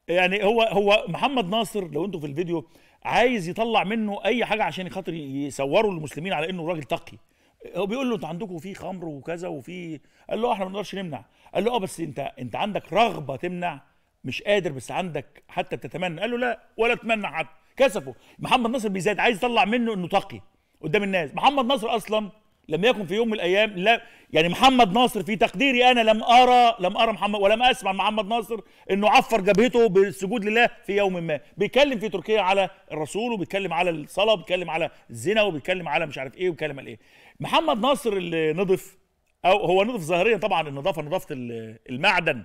يعني هو هو محمد ناصر لو انتم في الفيديو عايز يطلع منه اي حاجه عشان خاطر يصوروا المسلمين على انه راجل تقي هو بيقول له انتوا عندكم في خمر وكذا وفي قال له احنا ما بنقدرش نمنع قال له اه بس انت انت عندك رغبه تمنع مش قادر بس عندك حتى بتتمنى قال له لا ولا تمنع حتى كسفه محمد ناصر بيزاد عايز يطلع منه انه تقي قدام الناس محمد ناصر اصلا لم يكن في يوم من الايام لا يعني محمد ناصر في تقديري انا لم ارى لم ارى محمد ولم اسمع محمد ناصر انه عفر جبهته بالسجود لله في يوم ما بيتكلم في تركيا على الرسول وبيتكلم على الصلاه وبيتكلم على الزنا وبيتكلم على مش عارف ايه وبيتكلم على ايه محمد ناصر اللي نضف او هو نضف ظاهريا طبعا النظافه نظافه المعدن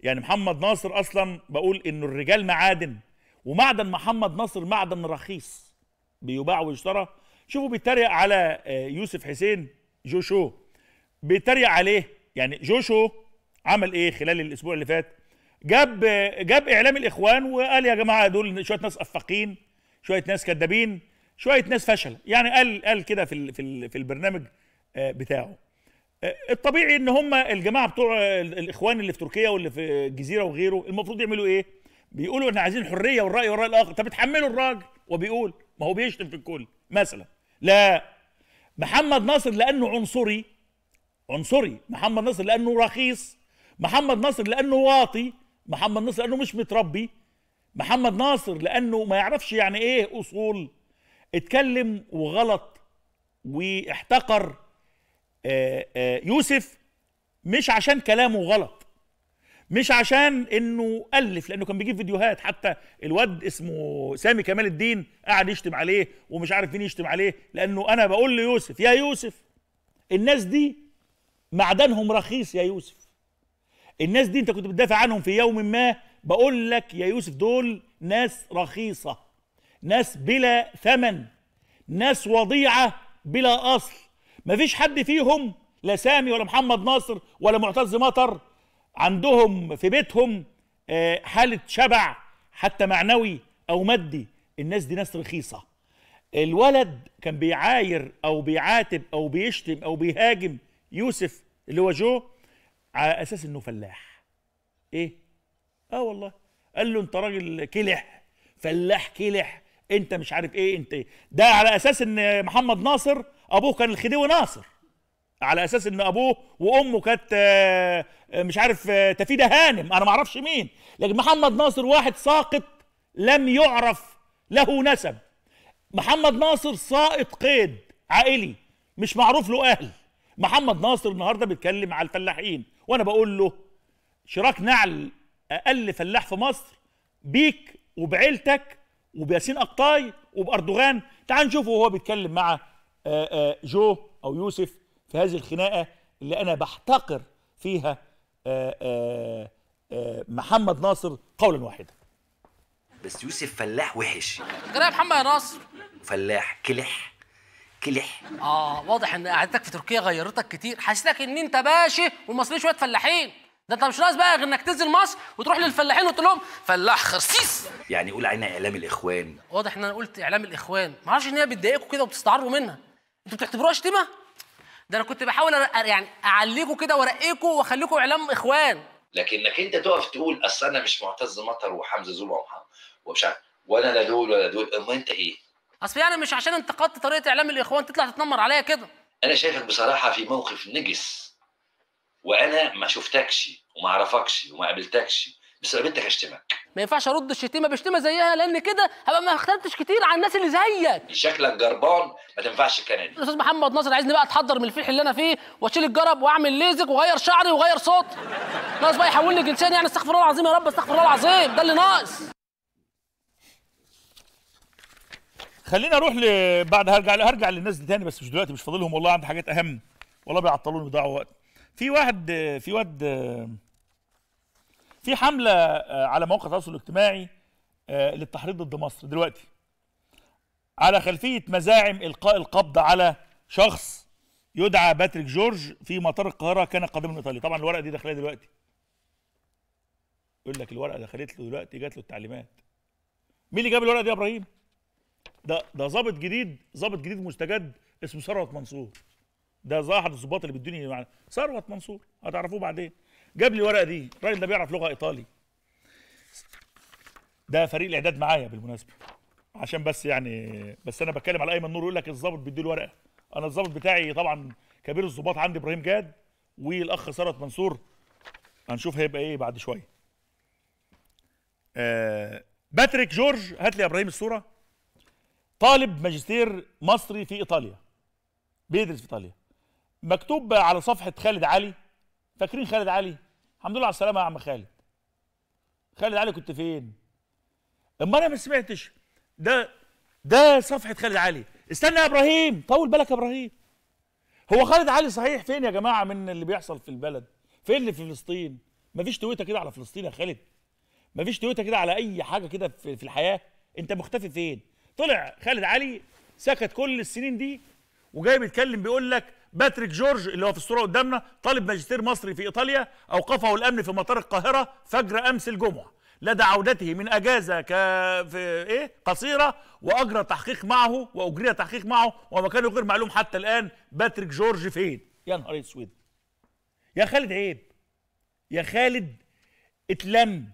يعني محمد ناصر اصلا بقول انه الرجال معادن ومعدن محمد ناصر معدن رخيص بيباع ويشترى شوفوا بيتريق على آه، يوسف حسين جوشو بيتريق عليه يعني جوشو عمل ايه خلال الاسبوع اللي فات جاب جاب اعلام الاخوان وقال يا جماعه دول شويه ناس افاقين شويه ناس كدابين شويه ناس فشل يعني قال قال كده في في في البرنامج آه، بتاعه آه، الطبيعي ان هم الجماعه بتوع الاخوان اللي في تركيا واللي في الجزيره وغيره المفروض يعملوا ايه بيقولوا احنا عايزين حريه والراي والراي الاخر طب اتحملوا الراجل وبيقول ما هو بيشتم في الكل مثلا لا محمد ناصر لانه عنصري عنصري محمد ناصر لانه رخيص محمد ناصر لانه واطي محمد ناصر لانه مش متربي محمد ناصر لانه ما يعرفش يعني ايه اصول اتكلم وغلط واحتقر آه، آه، يوسف مش عشان كلامه غلط مش عشان انه الف لانه كان بيجيب فيديوهات حتى الواد اسمه سامي كمال الدين قعد يشتم عليه ومش عارف مين يشتم عليه لانه انا بقول ليوسف يا يوسف الناس دي معدنهم رخيص يا يوسف الناس دي انت كنت بتدافع عنهم في يوم ما بقول لك يا يوسف دول ناس رخيصه ناس بلا ثمن ناس وضيعه بلا اصل مفيش حد فيهم لا سامي ولا محمد ناصر ولا معتز مطر عندهم في بيتهم آه، حالة شبع حتى معنوي أو مادي الناس دي ناس رخيصة الولد كان بيعاير أو بيعاتب أو بيشتم أو بيهاجم يوسف اللي هو جو على أساس إنه فلاح إيه؟ آه والله قال له أنت راجل كلح فلاح كلح أنت مش عارف إيه أنت ده على أساس إن محمد ناصر أبوه كان الخديوي ناصر على اساس ان ابوه وامه كانت آه، آه، مش عارف آه، تفيده هانم انا ما اعرفش مين لكن محمد ناصر واحد ساقط لم يعرف له نسب محمد ناصر سائط قيد عائلي مش معروف له اهل محمد ناصر النهارده بيتكلم على الفلاحين وانا بقول له شراك نعل اقل فلاح في مصر بيك وبعيلتك وبياسين اقطاي وباردوغان تعال نشوفه وهو بيتكلم مع جو او يوسف في هذه الخناقة اللي أنا بحتقر فيها آآ آه، آآ آه، آه، محمد ناصر قولا واحدا بس يوسف فلاح وحش يا محمد يا ناصر فلاح كلح كلح اه واضح ان قعدتك في تركيا غيرتك كتير حسيتك ان انت باشا والمصريين شويه فلاحين ده انت مش ناقص بقى غير انك تنزل مصر وتروح للفلاحين وتقول لهم فلاح خرسيس يعني قول عينها اعلام الاخوان واضح ان انا قلت اعلام الاخوان ما اعرفش ان هي بتضايقكم كده وبتستعروا منها انتوا بتعتبروها شتيمه ده انا كنت بحاول يعني اعليكوا كده وارقيكوا واخليكوا اعلام اخوان لكنك انت تقف تقول اصل انا مش معتز مطر وحمزه زوبع ومش عارف ولا لا دول ولا دول اما انت ايه؟ اصل يعني مش عشان انتقدت طريقه اعلام الاخوان تطلع تتنمر عليا كده انا شايفك بصراحه في موقف نجس وانا ما شفتكش وما اعرفكش وما قابلتكش بس قابلتك اشتمك ما ينفعش ارد الشتيمه بشتيمه زيها لان كده هبقى ما اختلفتش كتير عن الناس اللي زيك شكلك جربان ما تنفعش الكلام استاذ محمد ناصر عايزني بقى اتحضر من الفيح اللي انا فيه واشيل الجرب واعمل ليزك واغير شعري واغير صوتي ناقص بقى يحولني جنسان يعني استغفر الله العظيم يا رب استغفر الله العظيم ده اللي ناقص خلينا اروح ل... بعد هرجع هرجع للناس دي تاني بس مش دلوقتي مش فاضلهم والله عندي حاجات اهم والله بيعطلوني بيضيعوا وقت في واحد في واد في حمله آه، على مواقع التواصل الاجتماعي آه، للتحريض ضد مصر دلوقتي على خلفيه مزاعم القاء القبض على شخص يدعى باتريك جورج في مطار القاهره كان قادما من ايطاليا طبعا الورقه دي داخليه دلوقتي يقول لك الورقه دخلت له دلوقتي جات له التعليمات مين اللي جاب الورقه دي يا ابراهيم ده ده ظابط جديد ظابط جديد مستجد اسمه ثروت منصور ده احد الظباط اللي بيدوني معنا ثروت منصور هتعرفوه بعدين جاب لي الورقه دي الراجل ده بيعرف لغه ايطالي ده فريق الاعداد معايا بالمناسبه عشان بس يعني بس انا بتكلم على ايمن نور يقول لك الظابط بيدي له ورقه انا الظابط بتاعي طبعا كبير الظباط عندي ابراهيم جاد والاخ ثروت منصور هنشوف هيبقى ايه بعد شويه آه باتريك جورج هات لي يا ابراهيم الصوره طالب ماجستير مصري في ايطاليا بيدرس في ايطاليا مكتوب على صفحه خالد علي فاكرين خالد علي الحمد لله على السلامه يا عم خالد خالد علي كنت فين اما انا ما سمعتش ده ده صفحه خالد علي استنى يا ابراهيم طول بالك يا ابراهيم هو خالد علي صحيح فين يا جماعه من اللي بيحصل في البلد فين اللي في فلسطين مفيش تويته كده على فلسطين يا خالد مفيش تويته كده على اي حاجه كده في, في الحياه انت مختفي فين طلع خالد علي سكت كل السنين دي وجاي بيتكلم بيقول لك باتريك جورج اللي هو في الصوره قدامنا طالب ماجستير مصري في ايطاليا اوقفه الامن في مطار القاهره فجر امس الجمعه لدى عودته من اجازه ك في ايه قصيره واجرى تحقيق معه واجري تحقيق معه وما كان غير معلوم حتى الان باتريك جورج فين يا نهار اسود يا خالد عيب يا خالد اتلم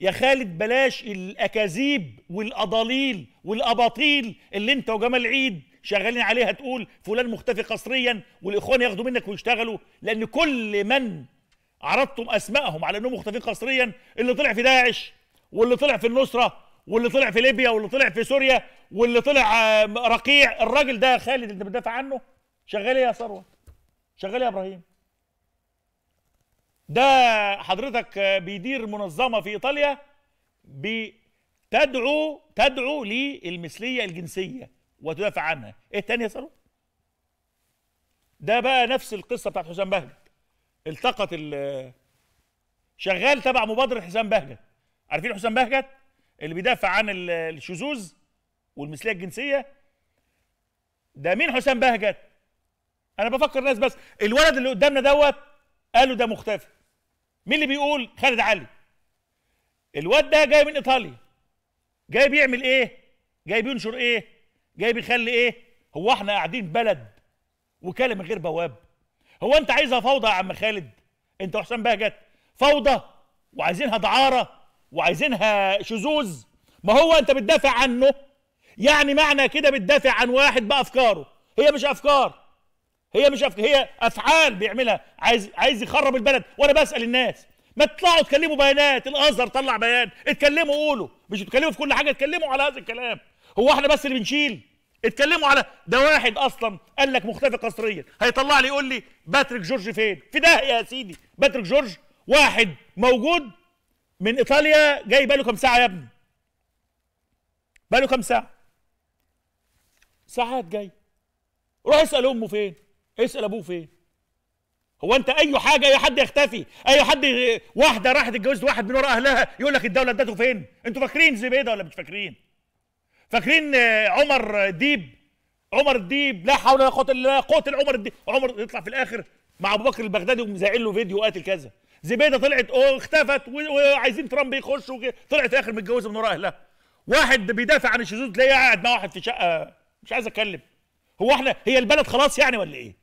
يا خالد بلاش الاكاذيب والاضاليل والاباطيل اللي انت وجمال عيد شغالين عليها تقول فلان مختفي قسريا والاخوان ياخدوا منك ويشتغلوا لان كل من عرضتم اسمائهم على انهم مختفين قسريا اللي طلع في داعش واللي طلع في النصره واللي طلع في ليبيا واللي طلع في سوريا واللي طلع رقيع الراجل ده خالد انت بتدافع عنه شغال ايه يا ثروت شغال إيه يا ابراهيم ده حضرتك بيدير منظمه في ايطاليا بتدعو تدعو للمثليه الجنسيه وتدافع عنها ايه الثانيه يا ثروت ده بقى نفس القصه بتاعت حسام بهجت التقط شغال تبع مبادره حسام بهجت عارفين حسام بهجت اللي بيدافع عن الشذوذ والمثليه الجنسيه ده مين حسام بهجت انا بفكر ناس بس الولد اللي قدامنا دوت قالوا ده مختفي مين اللي بيقول خالد علي الواد ده جاي من ايطاليا جاي بيعمل ايه جاي بينشر ايه جاي بيخلي ايه هو احنا قاعدين بلد وكاله من غير بواب هو انت عايزها فوضى يا عم خالد انت وحسام بهجت فوضى وعايزينها دعاره وعايزينها شذوذ ما هو انت بتدافع عنه يعني معنى كده بتدافع عن واحد بافكاره هي مش افكار هي مش أفكار. هي افعال بيعملها عايز عايز يخرب البلد وانا بسال الناس ما تطلعوا تكلموا بيانات الازهر طلع بيان اتكلموا قولوا مش تكلموا في كل حاجه اتكلموا على هذا الكلام هو احنا بس اللي بنشيل اتكلموا على ده واحد اصلا قال لك مختفي قسريا هيطلع لي يقول لي باتريك جورج فين في ده يا سيدي باتريك جورج واحد موجود من ايطاليا جاي بقاله كام ساعه يا ابني بقاله كام ساعه ساعات جاي روح اسال امه فين اسال ابوه فين هو انت اي حاجه اي حد يختفي اي حد واحده راحت اتجوزت واحد من ورا اهلها يقول لك الدوله ادته فين انتوا فاكرين زبيده ولا مش فاكرين فاكرين آه، عمر ديب عمر ديب لا حول ولا قوه الا بالله قاتل عمر ديب عمر يطلع في الاخر مع ابو بكر البغدادي ومزعل له فيديو قاتل كذا زبيده طلعت اختفت وعايزين ترامب يخش طلعت اخر متجوزه من وراء اهلها واحد بيدافع عن الشذوذ تلاقيه قاعد مع واحد في شقه مش عايز اتكلم هو احنا هي البلد خلاص يعني ولا ايه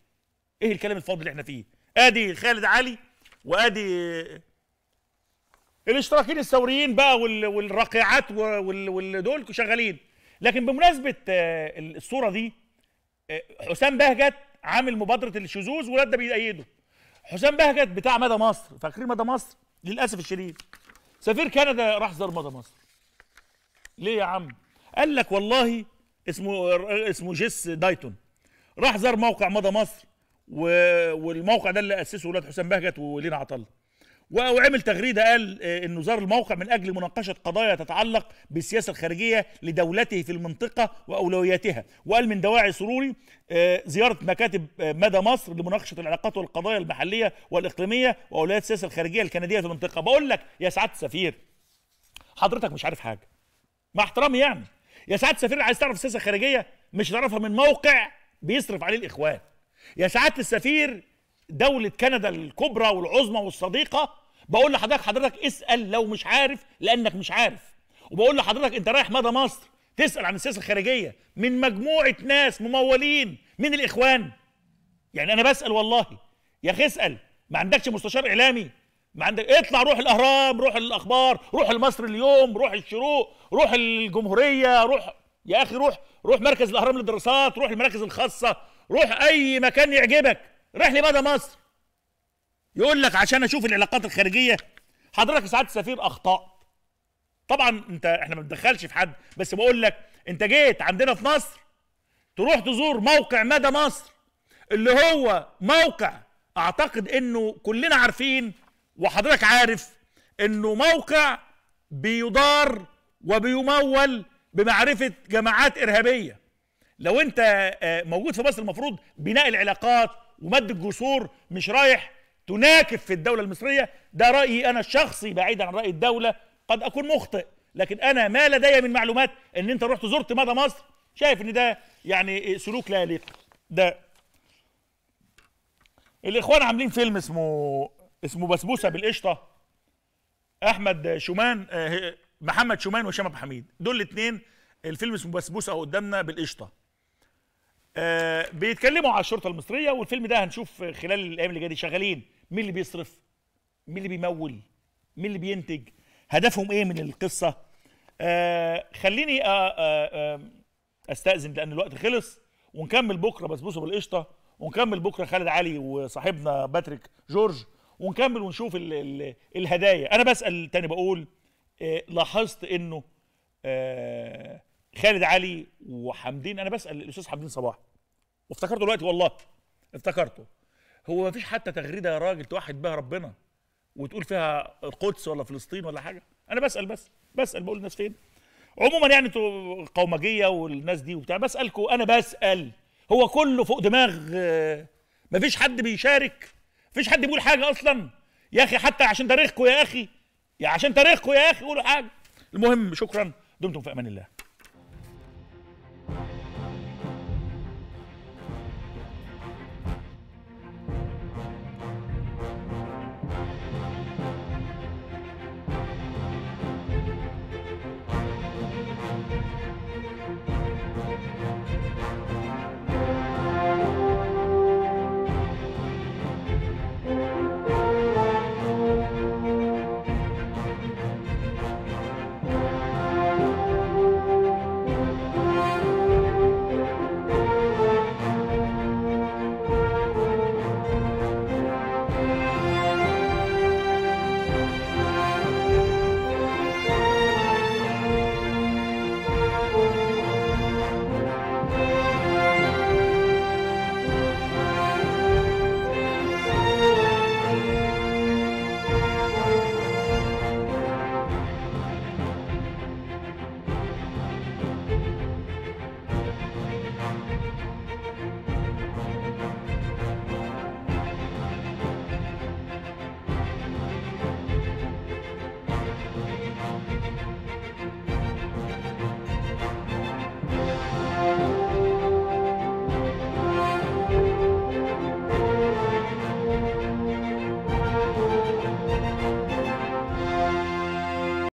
ايه الكلام الفاضي اللي احنا فيه ادي خالد علي وادي الاشتراكيين الثوريين بقى والرقيعات والدول شغالين لكن بمناسبه آه، الصوره دي آه، حسام بهجت عامل مبادره الشذوذ والواد ده بيأيده حسام بهجت بتاع مدى مصر فاكرين مدى مصر للاسف الشديد سفير كندا راح زار مدى مصر ليه يا عم قال لك والله اسمه اسمه جيس دايتون راح زار موقع مدى مصر والموقع ده اللي اسسه ولاد حسام بهجت ولينا عطله وعمل تغريده قال آه، انه زار الموقع من اجل مناقشه قضايا تتعلق بالسياسه الخارجيه لدولته في المنطقه واولوياتها وقال من دواعي سروري آه، زياره مكاتب آه، مدى مصر لمناقشه العلاقات والقضايا المحليه والاقليميه واولويات السياسه الخارجيه الكنديه في المنطقه بقول لك يا سعاده السفير حضرتك مش عارف حاجه مع احترامي يعني يا سعاده السفير عايز تعرف السياسه الخارجيه مش تعرفها من موقع بيصرف عليه الاخوان يا سعاده السفير دوله كندا الكبرى والعظمى والصديقه بقول لحضرتك حضرتك اسال لو مش عارف لانك مش عارف وبقول لحضرتك انت رايح مدى مصر تسال عن السياسه الخارجيه من مجموعه ناس ممولين من الاخوان يعني انا بسال والله يا اخي اسال ما عندكش مستشار اعلامي ما عندك اطلع روح الاهرام روح الاخبار روح المصر اليوم روح الشروق روح الجمهوريه روح يا اخي روح روح مركز الاهرام للدراسات روح المراكز الخاصه روح اي مكان يعجبك رحلة بره مصر يقول لك عشان اشوف العلاقات الخارجيه حضرتك سعاده السفير اخطاء طبعا انت احنا ما بندخلش في حد بس بقول لك انت جيت عندنا في مصر تروح تزور موقع مدى مصر اللي هو موقع اعتقد انه كلنا عارفين وحضرتك عارف انه موقع بيدار وبيمول بمعرفه جماعات ارهابيه لو انت آه، موجود في مصر المفروض بناء العلاقات ومد الجسور مش رايح تناكف في الدولة المصرية ده رأيي أنا الشخصي بعيدا عن رأي الدولة قد أكون مخطئ لكن أنا ما لدي من معلومات إن أنت رحت زرت مدى مصر شايف إن ده يعني سلوك لا يليق ده الإخوان عاملين فيلم اسمه اسمه بسبوسة بالقشطة أحمد شومان آه، محمد شومان وهشام أبو حميد دول الاتنين الفيلم اسمه بسبوسة قدامنا بالقشطة آه، بيتكلموا على الشرطه المصريه والفيلم ده هنشوف خلال الايام اللي جايه دي شغالين مين اللي بيصرف مين اللي بيمول مين اللي بينتج هدفهم ايه من القصه آه خليني آه آه استاذن لان الوقت خلص ونكمل بكره بسبوسه بالقشطه ونكمل بكره خالد علي وصاحبنا باتريك جورج ونكمل ونشوف ال ال الهدايا انا بسال تاني بقول آه لاحظت انه آه خالد علي وحمدين انا بسال الاستاذ حمدين صباح وافتكرته دلوقتي والله افتكرته هو ما فيش حتى تغريده يا راجل توحد بها ربنا وتقول فيها القدس ولا فلسطين ولا حاجه انا بسال بس بسال بقول الناس فين عموما يعني انتوا قومجيه والناس دي وبتاع بسالكوا انا بسال هو كله فوق دماغ آه، ما فيش حد بيشارك فيش حد بيقول حاجه اصلا يا اخي حتى عشان تاريخكم يا اخي يا عشان تاريخكم يا اخي قولوا حاجه المهم شكرا دمتم في امان الله